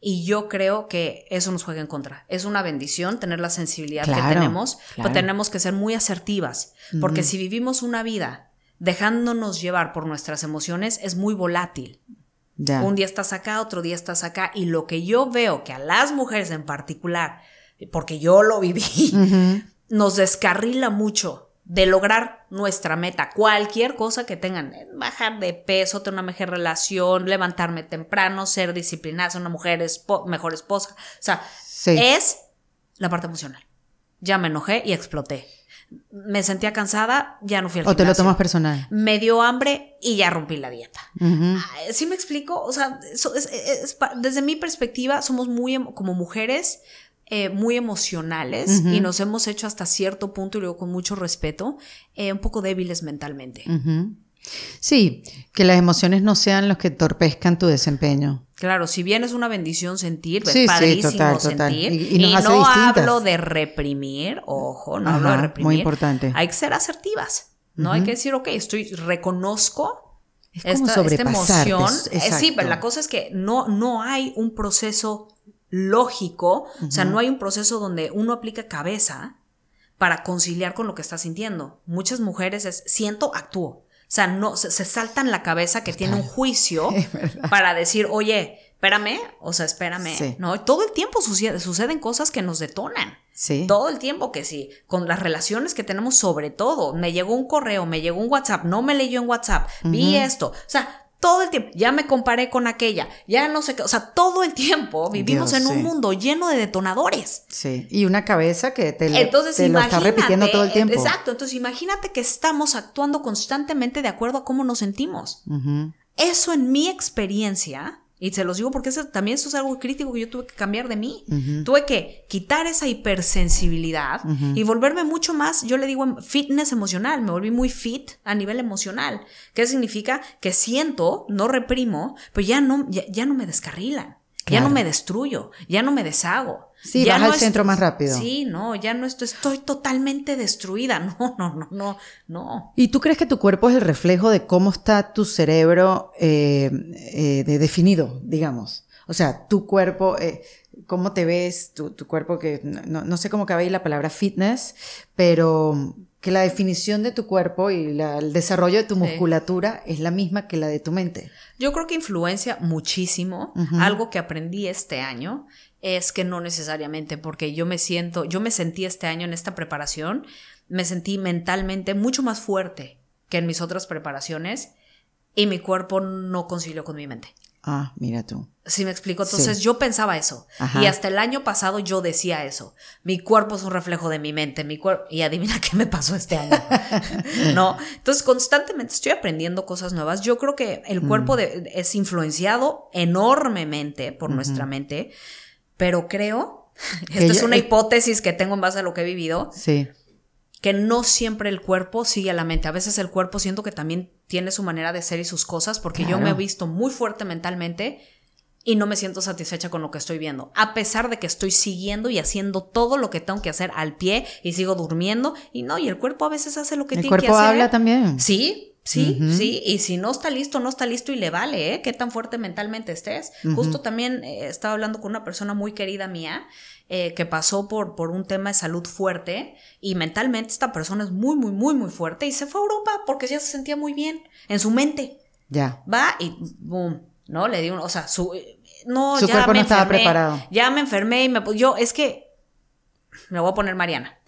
Y yo creo que eso nos juega en contra. Es una bendición tener la sensibilidad que tenemos, pero tenemos que ser muy asertivas, porque si vivimos una vida dejándonos llevar por nuestras emociones, es muy volátil. Un día estás acá, otro día estás acá, y lo que yo veo que a las mujeres en particular, porque yo lo viví, nos descarrila mucho de lograr nuestra meta, cualquier cosa que tengan, eh, bajar de peso, tener una mejor relación, levantarme temprano, ser disciplinada, ser una mujer mejor esposa, o sea, es la parte emocional. Ya me enojé y exploté. Me sentía cansada, ya no fui al O te lo tomas personal. Me dio hambre y ya rompí la dieta. ¿Sí me explico? O sea, desde mi perspectiva, somos muy, como mujeres, eh, muy emocionales y nos hemos hecho hasta cierto punto, y luego con mucho respeto, eh, un poco débiles mentalmente. Sí, que las emociones no sean los que torpezcan tu desempeño. Claro, si bien es una bendición sentir, es padrísimo sentir. Y, no hablo de reprimir, ojo, no hablo de reprimir. Muy importante. Hay que ser asertivas, ¿no? Hay que decir, ok, estoy, reconozco es como esta, emoción. Eh, sí, pero la cosa es que no, no hay un proceso lógico, o sea, no hay un proceso donde uno aplica cabeza para conciliar con lo que está sintiendo. Muchas mujeres es siento, actúo. O sea, no, se, saltan la cabeza que tiene un juicio para decir, oye, espérame, o sea, espérame, ¿no? Todo el tiempo suceden cosas que nos detonan. Sí. Todo el tiempo que sí, con las relaciones que tenemos sobre todo, me llegó un correo, me llegó un WhatsApp, no me leyó en WhatsApp, vi esto, o sea, todo el tiempo. Ya me comparé con aquella, ya no sé qué. O sea, todo el tiempo vivimos en un mundo lleno de detonadores. Sí, y una cabeza que te, entonces, lo está repitiendo todo el eh, tiempo. Exacto, entonces imagínate que estamos actuando constantemente de acuerdo a cómo nos sentimos. Eso en mi experiencia y se los digo porque eso, también eso es algo crítico que yo tuve que cambiar de mí. Tuve que quitar esa hipersensibilidad y volverme mucho más, yo le digo em, fitness emocional, me volví muy fit a nivel emocional. ¿Qué significa? Que siento, no reprimo, pero ya no, ya, ya no me descarrilan. Ya no me destruyo, ya no me deshago. Sí, ya al centro más rápido. Sí, no, ya no estoy, estoy totalmente destruida. No, no, no, no, no. ¿Y tú crees que tu cuerpo es el reflejo de cómo está tu cerebro eh, eh, de definido, digamos? O sea, tu cuerpo, eh, cómo te ves, tu, cuerpo que, no, no sé cómo cabe ahí la palabra fitness, pero que la definición de tu cuerpo y el desarrollo de tu musculatura es la misma que la de tu mente. Yo creo que influencia muchísimo. Algo que aprendí este año es que no necesariamente, porque yo me siento, yo me sentí este año en esta preparación, me sentí mentalmente mucho más fuerte que en mis otras preparaciones y mi cuerpo no concilió con mi mente. Ah, mira tú. Sí, me explico. Entonces yo pensaba eso. Y hasta el año pasado yo decía eso. Mi cuerpo es un reflejo de mi mente. Mi cuerpo. Y adivina qué me pasó este año. no. Entonces constantemente estoy aprendiendo cosas nuevas. Yo creo que el mm. cuerpo es influenciado enormemente por nuestra mente. Pero creo. Esto es una eh, hipótesis que tengo en base a lo que he vivido. Sí que no siempre el cuerpo sigue a la mente. A veces el cuerpo siento que también tiene su manera de ser y sus cosas, porque yo me he visto muy fuerte mentalmente y no me siento satisfecha con lo que estoy viendo, a pesar de que estoy siguiendo y haciendo todo lo que tengo que hacer al pie y sigo durmiendo y no, y el cuerpo a veces hace lo que tiene que hacer. El cuerpo habla también. Sí, Sí, sí, y si no está listo, no está listo y le vale, ¿eh? Qué tan fuerte mentalmente estés. Justo también eh, estaba hablando con una persona muy querida mía eh, que pasó por, por un tema de salud fuerte y mentalmente esta persona es muy, muy, muy, muy fuerte y se fue a Europa porque ya se sentía muy bien en su mente. Ya. Va y boom, ¿no? Le di un, o sea, su, eh, no, su cuerpo no estaba preparado. Ya me enfermé y me, yo, es que, me voy a poner Mariana.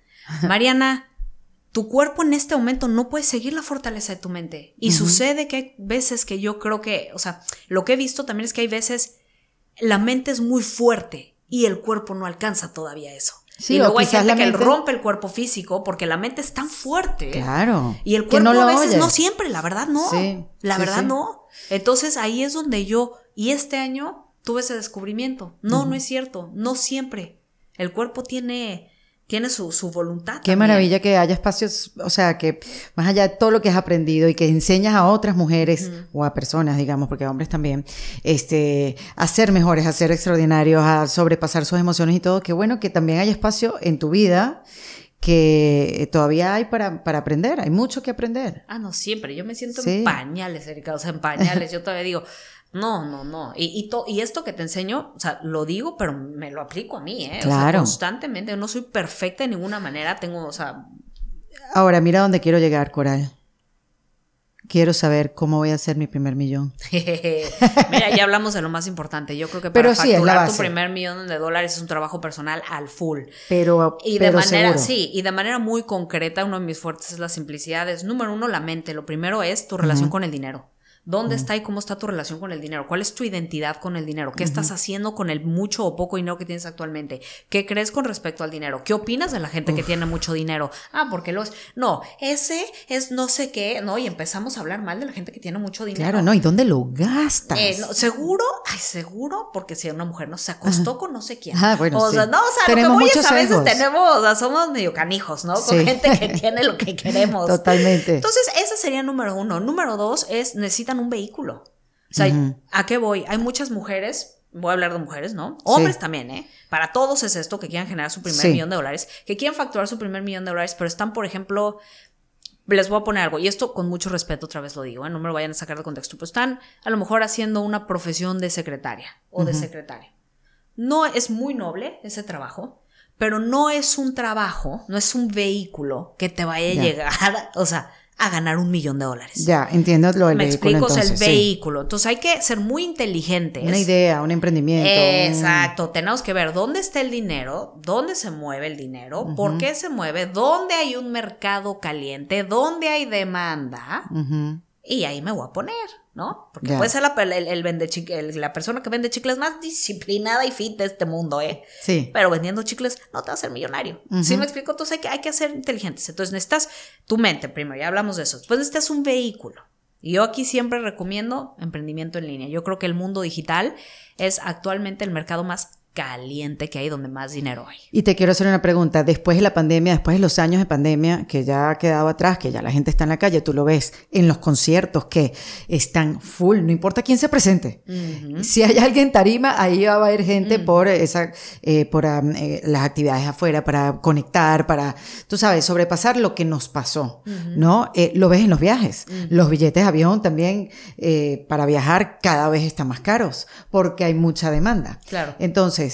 Mariana, tu cuerpo en este momento no puede seguir la fortaleza de tu mente. Y sucede que hay veces que yo creo que, o sea, lo que he visto también es que hay veces la mente es muy fuerte y el cuerpo no alcanza todavía eso. Sí, y luego hay gente que rompe el cuerpo físico porque la mente es tan fuerte. Claro. Y el cuerpo no lo a veces no siempre, la verdad no. la verdad no. Entonces ahí es donde yo, y este año tuve ese descubrimiento. No, no es cierto, no siempre. El cuerpo tiene tiene su, su voluntad. Qué maravilla que haya espacios, o sea, que más allá de todo lo que has aprendido y que enseñas a otras mujeres o a personas, digamos, porque hombres también, este, a ser mejores, a ser extraordinarios, a sobrepasar sus emociones y todo, qué bueno que también haya espacio en tu vida que todavía hay para, aprender, hay mucho que aprender. Ah, no, siempre, yo me siento en pañales, Erika, o sea, en pañales, yo todavía digo, no, no, no. Y, esto que te enseño, o sea, lo digo, pero me lo aplico a mí, ¿eh? Claro. O sea, constantemente. no soy perfecta de ninguna manera. Tengo, o sea. Ahora, mira dónde quiero llegar, Coral. Quiero saber cómo voy a hacer mi primer millón. mira, ya hablamos de lo más importante. Yo creo que para pero facturar tu primer millón de dólares es un trabajo personal al full. Pero, y de manera, sí, y de manera muy concreta, uno de mis fuertes es la simplicidad. número uno, la mente. Lo primero es tu relación con el dinero. ¿Dónde está y cómo está tu relación con el dinero? ¿Cuál es tu identidad con el dinero? ¿Qué estás haciendo con el mucho o poco dinero que tienes actualmente? ¿Qué crees con respecto al dinero? ¿Qué opinas de la gente que tiene mucho dinero? Ah, porque lo es, No, ese es no sé qué, ¿no? Y empezamos a hablar mal de la gente que tiene mucho dinero. Claro, ¿no? ¿Y dónde lo gastas? Eh, seguro, ay, seguro, porque si una mujer no se acostó con no sé quién. Ah, bueno, o sea, no, o sea, lo que voy a veces tenemos, o sea, somos medio canijos, ¿no? Con gente que tiene lo que queremos. Totalmente. Entonces, ese sería número uno. Número dos es necesitan un vehículo. O sea, ¿a qué voy? Hay muchas mujeres, voy a hablar de mujeres, ¿no? Hombres también, ¿eh? Para todos es esto, que quieran generar su primer millón de dólares, que quieran facturar su primer millón de dólares, pero están, por ejemplo, les voy a poner algo, y esto con mucho respeto otra vez lo digo, ¿eh? no me lo vayan a sacar de contexto, pero están a lo mejor haciendo una profesión de secretaria o de secretaria. No es muy noble ese trabajo, pero no es un trabajo, no es un vehículo que te vaya a llegar, o sea, a ganar un millón de dólares. Ya, entiendo lo del explico, el vehículo. Entonces hay que ser muy inteligentes. Una idea, un emprendimiento. Exacto, tenemos que ver dónde está el dinero, dónde se mueve el dinero, por qué se mueve, dónde hay un mercado caliente, dónde hay demanda. Y ahí me voy a poner. ¿no? Porque puede ser la, el, vende la persona que vende chicles más disciplinada y fit de este mundo, ¿eh? Sí. Pero vendiendo chicles no te va a ser millonario. Si me explico? Entonces hay que, hay que ser inteligentes. Entonces necesitas tu mente primero, ya hablamos de eso. Después necesitas un vehículo. Y yo aquí siempre recomiendo emprendimiento en línea. Yo creo que el mundo digital es actualmente el mercado más caliente que hay donde más dinero hay. Y te quiero hacer una pregunta, después de la pandemia, después de los años de pandemia que ya ha quedado atrás, que ya la gente está en la calle, tú lo ves en los conciertos que están full, no importa quién se presente. Si hay alguien tarima, ahí va a haber gente mm. por esa eh, por eh, las actividades afuera para conectar, para tú sabes, sobrepasar lo que nos pasó, ¿no? Eh, lo ves en los viajes, mm. los billetes de avión también para viajar cada vez están más caros porque hay mucha demanda. Claro. Entonces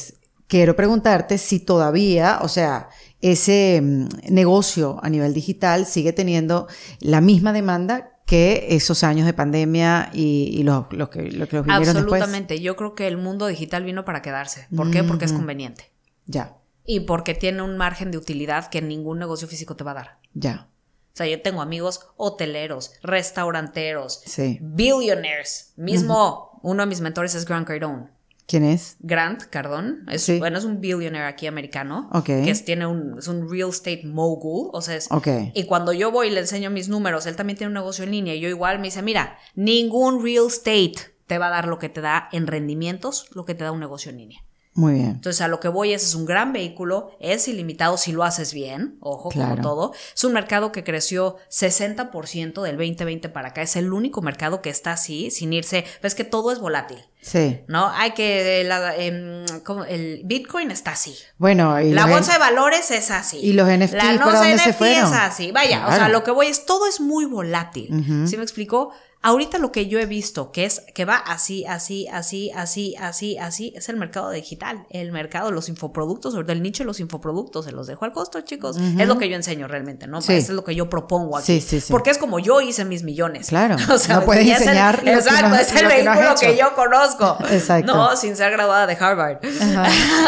quiero preguntarte si todavía, o sea, ese mm, negocio a nivel digital sigue teniendo la misma demanda que esos años de pandemia y, los, que, los Absolutamente. Yo creo que el mundo digital vino para quedarse. ¿Por qué? Porque es mm. conveniente. Ya. Y porque tiene un margen de utilidad que ningún negocio físico te va a dar. Ya. O sea, yo tengo amigos hoteleros, restauranteros, billionaires. Mismo, uno de mis mentores es Grant Cardone. ¿Quién es? Grant Cardón. Es, Bueno, es un billionaire aquí americano. Que es, tiene un, es un real estate mogul. O sea, es, Y cuando yo voy y le enseño mis números, él también tiene un negocio en línea. Y yo igual me dice, mira, ningún real estate te va a dar lo que te da en rendimientos, lo que te da un negocio en línea. Muy bien. Entonces, a lo que voy es, es un gran vehículo, es ilimitado si lo haces bien, ojo, como todo. Es un mercado que creció 60% del 2020 para acá. Es el único mercado que está así, sin irse. Ves que todo es volátil. Sí. ¿No? Hay que. Eh, em, el Bitcoin está así. Bueno, y la bolsa de valores es así. Y los NFTs, la es así. Vaya, o sea, lo que voy es, todo es muy volátil. ¿Sí me explico? Ahorita lo que yo he visto, que es que va así, así, así, así, así, así, es el mercado digital, el mercado los infoproductos, sobre el nicho de los infoproductos, se los dejo al costo, chicos. Es lo que yo enseño realmente, ¿no? es lo que yo propongo aquí. Sí, sí, sí. Porque es como yo hice mis millones. Claro. no puedes enseñar. exacto, es el vehículo que, yo conozco. Exacto. No, sin ser graduada de Harvard.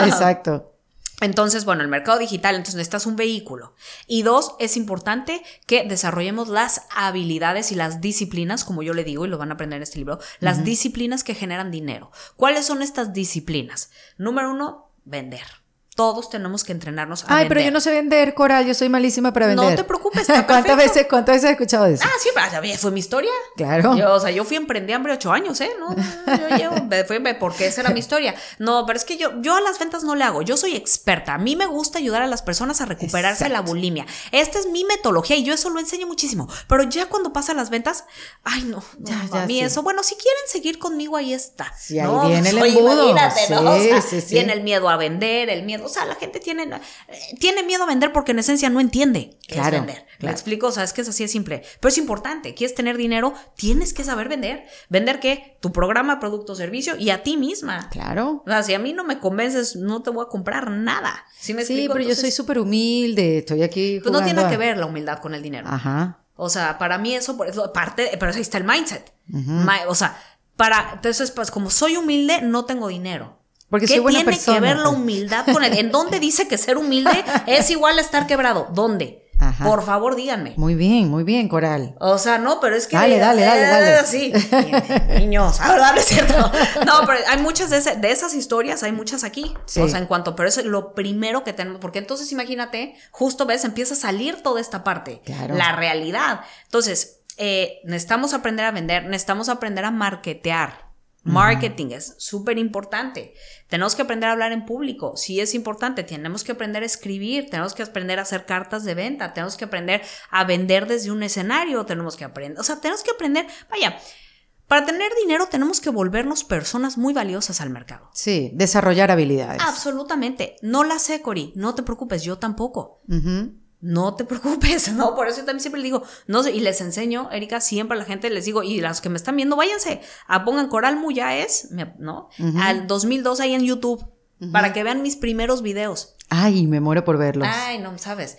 exacto. Entonces, bueno, el mercado digital, entonces necesitas un vehículo. Y dos, es importante que desarrollemos las habilidades y las disciplinas, como yo le digo, y lo van a aprender en este libro, las disciplinas que generan dinero. ¿Cuáles son estas disciplinas? Número uno, vender. Todos tenemos que entrenarnos a Ay, pero yo no sé vender, Coral, yo soy malísima para vender. No te preocupes. ¿Cuántas veces, ¿Cuántas veces has escuchado eso? Ah, sí, pero ah, fue mi historia. Claro. Yo, o sea, yo fui emprendida hambre ocho años, ¿eh? No, yo llevo, fui porque esa era mi historia. No, pero es que yo, yo a las ventas no le hago, yo soy experta. A mí me gusta ayudar a las personas a recuperarse la bulimia. Esta es mi metodología y yo eso lo enseño muchísimo. Pero ya cuando pasan las ventas, ay, no, ya, a mí eso. Bueno, si quieren seguir conmigo, ahí está. Y ¿no? viene el embudo. sí, sí, viene el miedo a vender, el miedo o sea, la gente tiene, eh, tiene miedo a vender porque en esencia no entiende qué es vender. Claro. explico? O sea, es que es así de simple. Pero es importante, quieres tener dinero, tienes que saber vender. ¿Vender qué? Tu programa, producto, servicio y a ti misma. Claro. O sea, si a mí no me convences, no te voy a comprar nada. ¿Sí pero yo soy súper humilde, estoy aquí Pues no tiene que ver la humildad con el dinero. Ajá. O sea, para mí eso, por parte, pero ahí está el mindset. o sea, para, entonces, pues como soy humilde, no tengo dinero. ¿Qué tiene que ver la humildad con el? ¿En dónde dice que ser humilde es igual a estar quebrado? ¿Dónde? Por favor, díganme. Muy bien, muy bien, Coral. O sea, no, pero es que. Dale, dale, dale, eh, dale. Sí, niños, ¿verdad? es cierto. No, pero hay muchas de, esas historias, hay muchas aquí. O sea, en cuanto, pero eso es lo primero que tenemos, porque entonces imagínate, justo ves, empieza a salir toda esta parte, claro. la realidad. Entonces, eh, necesitamos aprender a vender, necesitamos aprender a marketear. Marketing es súper importante. Tenemos que aprender a hablar en público, sí es importante. Tenemos que aprender a escribir, tenemos que aprender a hacer cartas de venta, tenemos que aprender a vender desde un escenario, tenemos que aprender, o sea, tenemos que aprender, vaya, para tener dinero tenemos que volvernos personas muy valiosas al mercado. Sí, desarrollar habilidades. Absolutamente. No la sé, Cori, no te preocupes, yo tampoco no te preocupes, ¿no? Por eso yo también siempre digo, no sé, y les enseño, Erika, siempre a la gente les digo, y las que me están viendo, váyanse, a pongan Coral Muyaes, es, ¿no? Al 2002 ahí en YouTube, para que vean mis primeros videos. Ay, me muero por verlos. Ay, no sabes,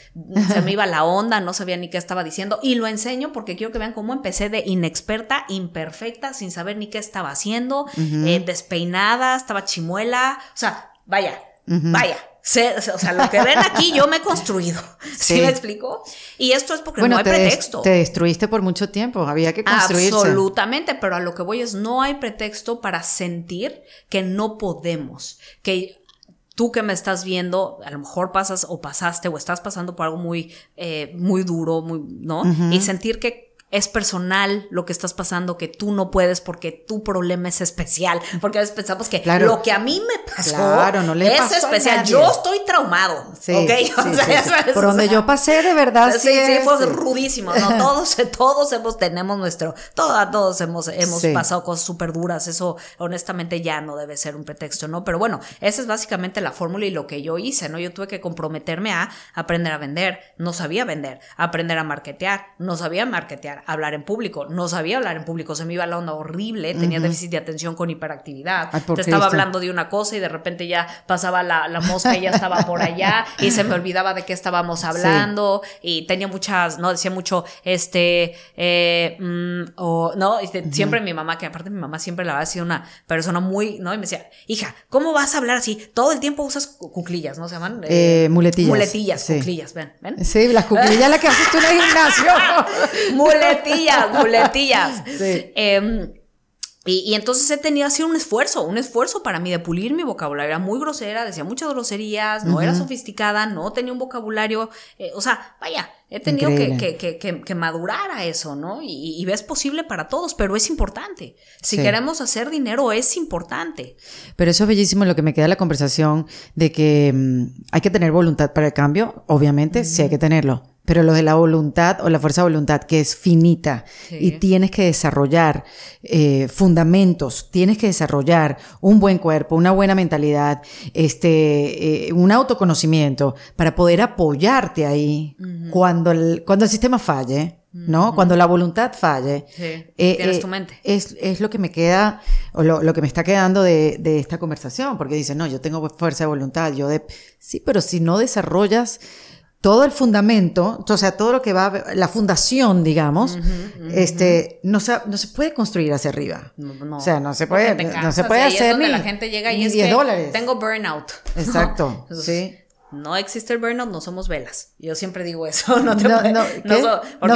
se me iba la onda, no sabía ni qué estaba diciendo, y lo enseño porque quiero que vean cómo empecé de inexperta, imperfecta, sin saber ni qué estaba haciendo, eh, despeinada, estaba chimuela, o sea, vaya, vaya o sea, lo que ven aquí yo me he construido. ¿Sí, me explico? Y esto es porque no hay pretexto. te destruiste por mucho tiempo, había que construirse. Absolutamente, pero a lo que voy es no hay pretexto para sentir que no podemos, que tú que me estás viendo, a lo mejor pasas o pasaste o estás pasando por algo muy, eh, muy duro, muy, ¿no? Y sentir que es personal lo que estás pasando, que tú no puedes porque tu problema es especial. Porque a veces pensamos que lo que a mí me pasó es especial. Yo estoy traumado. Por donde yo pasé, de verdad. Sí, sí, fue rudísimo. Todos, todos hemos, tenemos nuestro, todos, todos hemos, hemos pasado cosas súper duras. Eso honestamente ya no debe ser un pretexto, ¿no? Pero bueno, esa es básicamente la fórmula y lo que yo hice, ¿no? Yo tuve que comprometerme a aprender a vender. No sabía vender. Aprender a marketear. No sabía marketear hablar en público. No sabía hablar en público, se me iba la onda horrible, tenía déficit de atención con hiperactividad. Te estaba hablando de una cosa y de repente ya pasaba la, mosca y ya estaba por allá y se me olvidaba de qué estábamos hablando y tenía muchas, no decía mucho, este, eh, mm, o no, siempre mi mamá, que aparte mi mamá siempre la ha sido una persona muy, ¿no? Y me decía, hija, ¿cómo vas a hablar así? Todo el tiempo usas cuclillas, ¿no se llaman? Eh, eh, muletillas. Muletillas, cuclillas, ven, ven. Sí, las cuclillas las que haces tú en el gimnasio. Muletillas, muletillas. Em, y, entonces he tenido así un esfuerzo, un esfuerzo para mí de pulir mi vocabulario. Era muy grosera, decía muchas groserías, no era sofisticada, no tenía un vocabulario. Eh, o sea, vaya, he tenido que, que, que, que, madurar a eso, ¿no? Y, ves posible para todos, pero es importante. Si queremos hacer dinero, es importante. Pero eso es bellísimo lo que me queda la conversación de que mm, hay que tener voluntad para el cambio, obviamente, sí hay que tenerlo pero lo de la voluntad o la fuerza de voluntad, que es finita, y tienes que desarrollar eh, fundamentos, tienes que desarrollar un buen cuerpo, una buena mentalidad, este, eh, un autoconocimiento para poder apoyarte ahí cuando, el, cuando el sistema falle. ¿no? Cuando la voluntad falle, eh, Es, lo que me queda, o lo, que me está quedando de, de, esta conversación, porque dice, no, yo tengo fuerza de voluntad, yo de... Sí, pero si no desarrollas todo el fundamento, o sea, todo lo que va, la fundación, digamos, este, no se, no se puede construir hacia arriba. o sea, no se puede, puede hacer ni, y dólares. Tengo burnout. Exacto. No, pues, No existe el burnout, no somos velas. Yo siempre digo eso. No,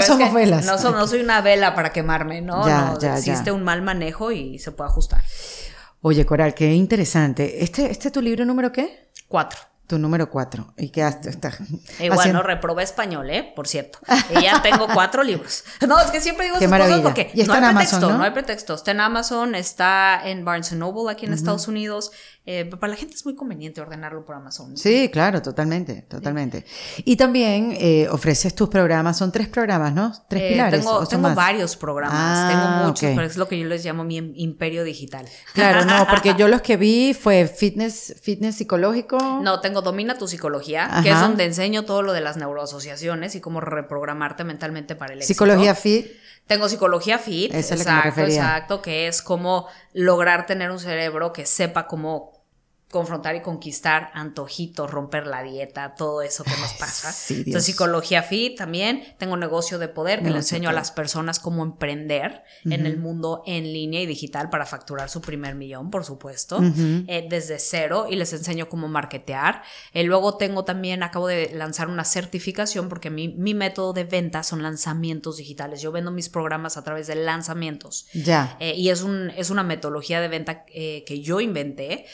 somos velas. No, soy una vela para quemarme, ¿no? existe un mal manejo y se puede ajustar. Oye, Coral, qué interesante. ¿Este, este es tu libro número qué? Cuatro. Tu número cuatro. Y quedaste... está. Igual no reprobé español, ¿eh? Por cierto. Y ya tengo cuatro libros. No, es que siempre digo Qué esas cosas porque no hay pretexto, ¿no? hay pretexto. Está en Amazon, está en Barnes Noble aquí en Estados Unidos, eh, para la gente es muy conveniente ordenarlo por Amazon. Sí, claro, totalmente, totalmente. Y también eh, ofreces tus programas, son tres programas, ¿no? Tres eh, pilares. Tengo, varios programas, ah, tengo muchos, pero es lo que yo les llamo mi imperio digital. Claro, no, porque yo los que vi fue fitness, fitness psicológico. No, tengo Domina tu psicología, que es donde enseño todo lo de las neuroasociaciones y cómo reprogramarte mentalmente para el éxito. Psicología fit. Tengo psicología fit, es exacto, exacto, que es como lograr tener un cerebro que sepa cómo confrontar y conquistar antojitos, romper la dieta, todo eso que nos pasa. Entonces, psicología fit también. Tengo un negocio de poder que le enseño a las personas cómo emprender en el mundo en línea y digital para facturar su primer millón, por supuesto, eh, desde cero y les enseño cómo marketear. Eh, luego tengo también, acabo de lanzar una certificación porque mi, método de venta son lanzamientos digitales. Yo vendo mis programas a través de lanzamientos. Ya. Eh, y es, un, es una metodología de venta eh, que yo inventé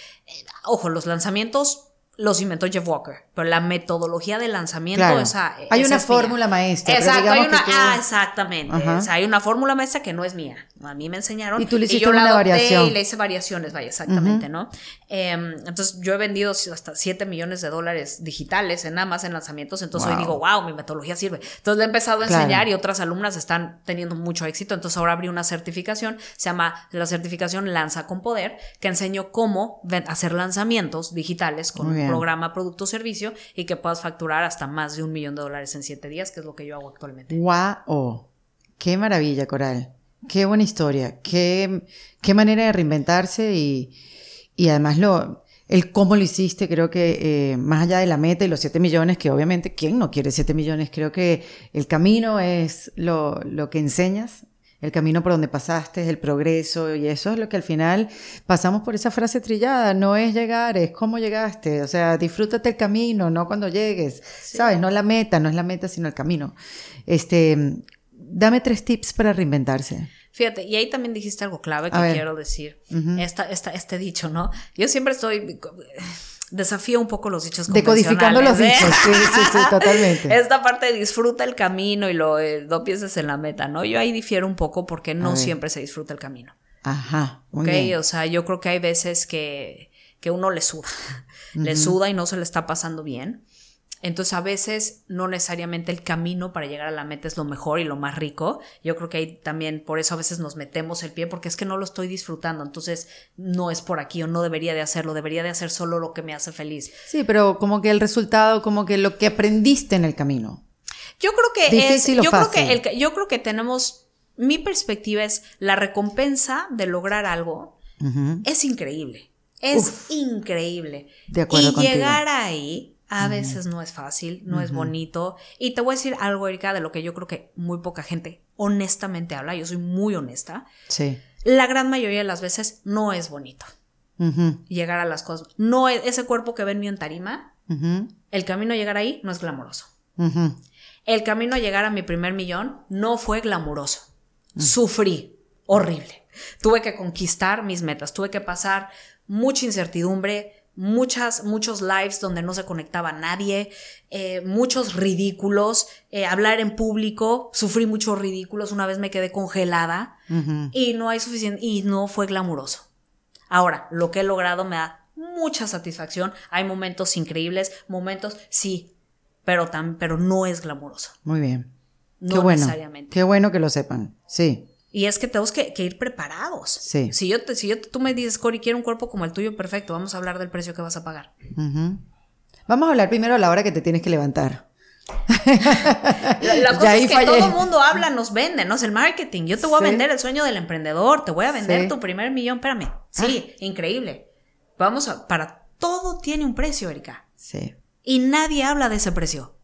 ojo, los lanzamientos los inventó Jeff Walker, pero la metodología de lanzamiento esa, e, hay una fórmula maestra. Exacto, ah, exactamente. hay una fórmula maestra que no es mía. A mí me enseñaron. Y tú le hiciste yo una la variación. Y le hice variaciones, vaya, exactamente, ¿no? Em, entonces yo he vendido hasta 7 millones de dólares digitales en más en lanzamientos, entonces hoy digo, wow, mi metodología sirve. Entonces le he empezado a enseñar y otras alumnas están teniendo mucho éxito. Entonces ahora abrí una certificación, se llama la certificación Lanza con Poder, que enseño cómo hacer lanzamientos digitales con programa, producto, servicio y que puedas facturar hasta más de un millón de dólares en siete días, que es lo que yo hago actualmente. ¡Wow! ¡Qué maravilla, Coral! ¡Qué buena historia! ¡Qué, manera de reinventarse! Y, además lo, el cómo lo hiciste, creo que eh, más allá de la meta y los siete millones, que obviamente, ¿quién no quiere siete millones? Creo que el camino es lo, lo que enseñas el camino por donde pasaste, es el progreso, y eso es lo que al final pasamos por esa frase trillada, no es llegar, es cómo llegaste, o sea, disfrútate el camino, no cuando llegues, ¿sabes? No la meta, no es la meta, sino el camino. Este, dame tres tips para reinventarse. Fíjate, y ahí también dijiste algo clave que quiero decir, este dicho, ¿no? Yo siempre estoy... Desafío un poco los dichos Decodificando los dichos, sí, sí, sí, ¿eh? totalmente. Esta parte disfruta el camino y lo, dos eh, no en la meta, ¿no? Yo ahí difiero un poco porque no siempre se disfruta el camino. Ajá, muy ¿Okay? O sea, yo creo que hay veces que, que uno le suda, le suda y no se le está pasando bien. Entonces a veces no necesariamente el camino para llegar a la meta es lo mejor y lo más rico. Yo creo que ahí también por eso a veces nos metemos el pie porque es que no lo estoy disfrutando. Entonces no es por aquí o no debería de hacerlo, debería de hacer solo lo que me hace feliz. Sí, pero como que el resultado, como que lo que aprendiste en el camino. Yo creo que yo creo que, tenemos mi perspectiva es la recompensa de lograr algo es increíble. Es increíble. De acuerdo y llegar ahí a veces no es fácil, no es bonito. Y te voy a decir algo, Erika, de lo que yo creo que muy poca gente honestamente habla. Yo soy muy honesta. Sí. La gran mayoría de las veces no es bonito llegar a las cosas. No ese cuerpo que ven en tarima, el camino a llegar ahí no es glamoroso. El camino a llegar a mi primer millón no fue glamuroso. Sufrí horrible. Tuve que conquistar mis metas, tuve que pasar mucha incertidumbre, muchas, muchos lives donde no se conectaba nadie, eh, muchos ridículos, eh, hablar en público, sufrí muchos ridículos, una vez me quedé congelada y no hay suficiente, y no fue glamuroso. Ahora, lo que he logrado me da mucha satisfacción, hay momentos increíbles, momentos, sí, pero, tan, pero no es glamuroso. Muy bien. qué bueno, necesariamente. Qué bueno que lo sepan, sí. Y es que tenemos que, ir preparados. Si, yo si yo, tú me dices, Cori, quiero un cuerpo como el tuyo, perfecto, vamos a hablar del precio que vas a pagar. Vamos a hablar primero a la hora que te tienes que levantar. la, cosa es que todo el mundo habla, nos vende, ¿no? Es el marketing. Yo te voy a vender el sueño del emprendedor, te voy a vender tu primer millón. Espérame. Sí, ah. increíble. Vamos a. Para todo tiene un precio, Erika. Sí. Y nadie habla de ese precio.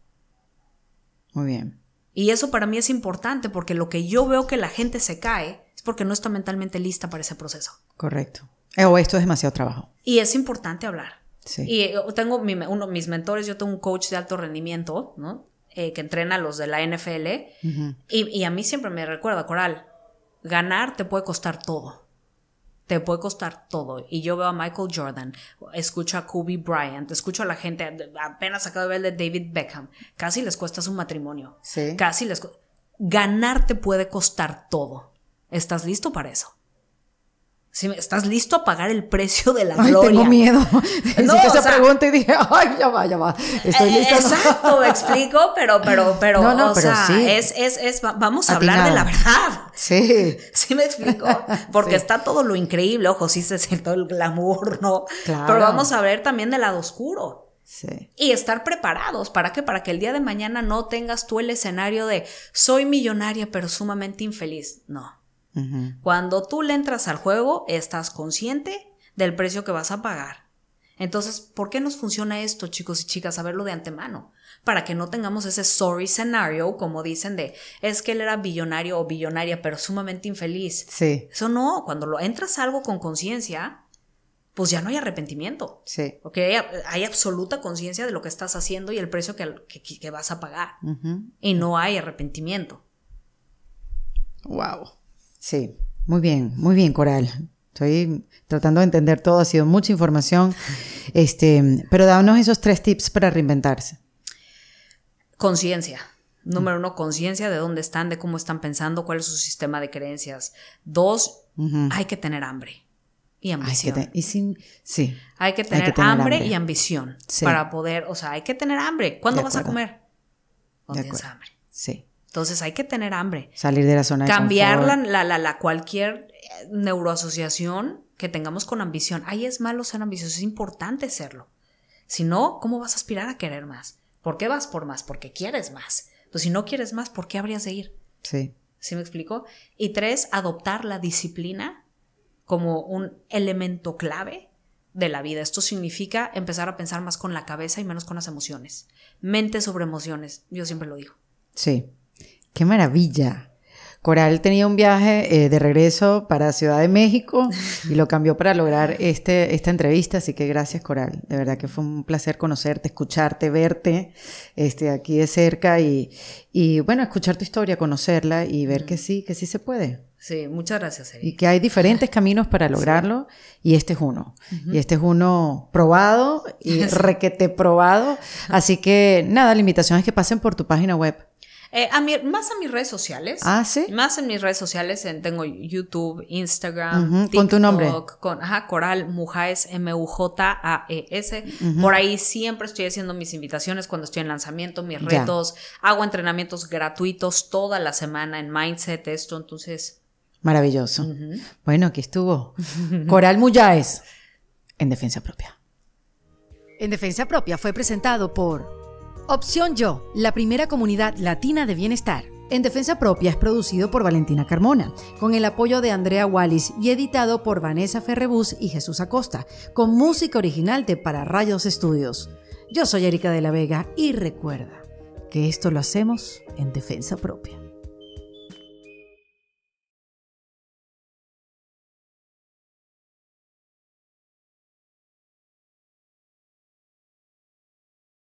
Muy bien. Y eso para mí es importante porque lo que yo veo que la gente se cae es porque no está mentalmente lista para ese proceso. Correcto. Eh, o esto es demasiado trabajo. Y es importante hablar. Y eh, tengo mi, uno, mis mentores, yo tengo un coach de alto rendimiento, ¿no? Eh, que entrena a los de la NFL. y, a mí siempre me recuerda, Coral, ganar te puede costar todo te puede costar todo. Y yo veo a Michael Jordan, escucho a Kobe Bryant, escucho a la gente, apenas acabo de ver de David Beckham, casi les cuesta su matrimonio. Sí. Casi les... Ganar te puede costar todo. ¿Estás listo para eso? Si ¿Estás listo a pagar el precio de la ay, gloria? Tengo miedo. No, esa pregunta y dije, ay, ya va, ya va. Eh, exacto, me explico, pero, pero, pero, o pero sea, sí. es, es, es, vamos a hablar de la verdad. Sí. Sí, me explico. Porque está todo lo increíble, ojo, sí se siente el glamour, ¿no? Claro. Pero vamos a ver también del lado oscuro. Sí. Y estar preparados. ¿Para qué? Para que el día de mañana no tengas tú el escenario de soy millonaria, pero sumamente infeliz. No. Cuando tú le entras al juego, estás consciente del precio que vas a pagar. Entonces, ¿por qué nos funciona esto, chicos y chicas, saberlo de antemano? Para que no tengamos ese sorry scenario, como dicen, de es que él era billonario o billonaria, pero sumamente infeliz. Sí. Eso no, cuando lo entras a algo con conciencia, pues ya no hay arrepentimiento. Sí. Porque hay, absoluta conciencia de lo que estás haciendo y el precio que, vas a pagar. Y no hay arrepentimiento. Wow. Sí, muy bien, muy bien, Coral. Estoy tratando de entender todo, ha sido mucha información. Este, pero danos esos tres tips para reinventarse. Conciencia. Número uno, conciencia de dónde están, de cómo están pensando, cuál es su sistema de creencias. Dos, hay que tener hambre y ambición. Hay que, y sin, sí, hay que tener, hambre, y ambición para poder, o sea, hay que tener hambre. ¿Cuándo vas a comer? Cuando tienes hambre. Sí. Entonces hay que tener hambre. Salir de la zona Cambiar de La, la, la, cualquier eh, neuroasociación que tengamos con ambición. Ahí es malo ser ambicioso, es importante serlo. Si no, ¿cómo vas a aspirar a querer más? ¿Por qué vas por más? Porque quieres más. Entonces, pues, si no quieres más, ¿por qué habrías de ir? Sí. ¿Sí me explico? Y tres, adoptar la disciplina como un elemento clave de la vida. Esto significa empezar a pensar más con la cabeza y menos con las emociones. Mente sobre emociones, yo siempre lo digo. Sí. Qué maravilla. Coral tenía un viaje eh, de regreso para Ciudad de México y lo cambió para lograr este, esta entrevista, así que gracias Coral. De verdad que fue un placer conocerte, escucharte, verte este, aquí de cerca y, bueno, escuchar tu historia, conocerla y ver que sí, que sí se puede. Sí, muchas gracias. Y que hay diferentes caminos para lograrlo y este es uno. Y este es uno probado y requete probado. Así que nada, la invitación es que pasen por tu página web eh, más a mis redes sociales. Ah, sí. Más en mis redes sociales. tengo YouTube, Instagram. TikTok, con tu nombre. Con, Coral Mujaes, M-U-J-A-E-S. E por ahí siempre estoy haciendo mis invitaciones cuando estoy en lanzamiento, mis retos. Hago entrenamientos gratuitos toda la semana en Mindset, esto. Entonces. Maravilloso. Bueno, aquí estuvo. Coral Mujaes en Defensa Propia. En Defensa Propia fue presentado por Opción Yo, la primera comunidad latina de bienestar. En Defensa Propia es producido por Valentina Carmona, con el apoyo de Andrea Wallis y editado por Vanessa Ferrebus y Jesús Acosta, con música original de Para Rayos Estudios. Yo soy Erika de la Vega y recuerda que esto lo hacemos en Defensa Propia.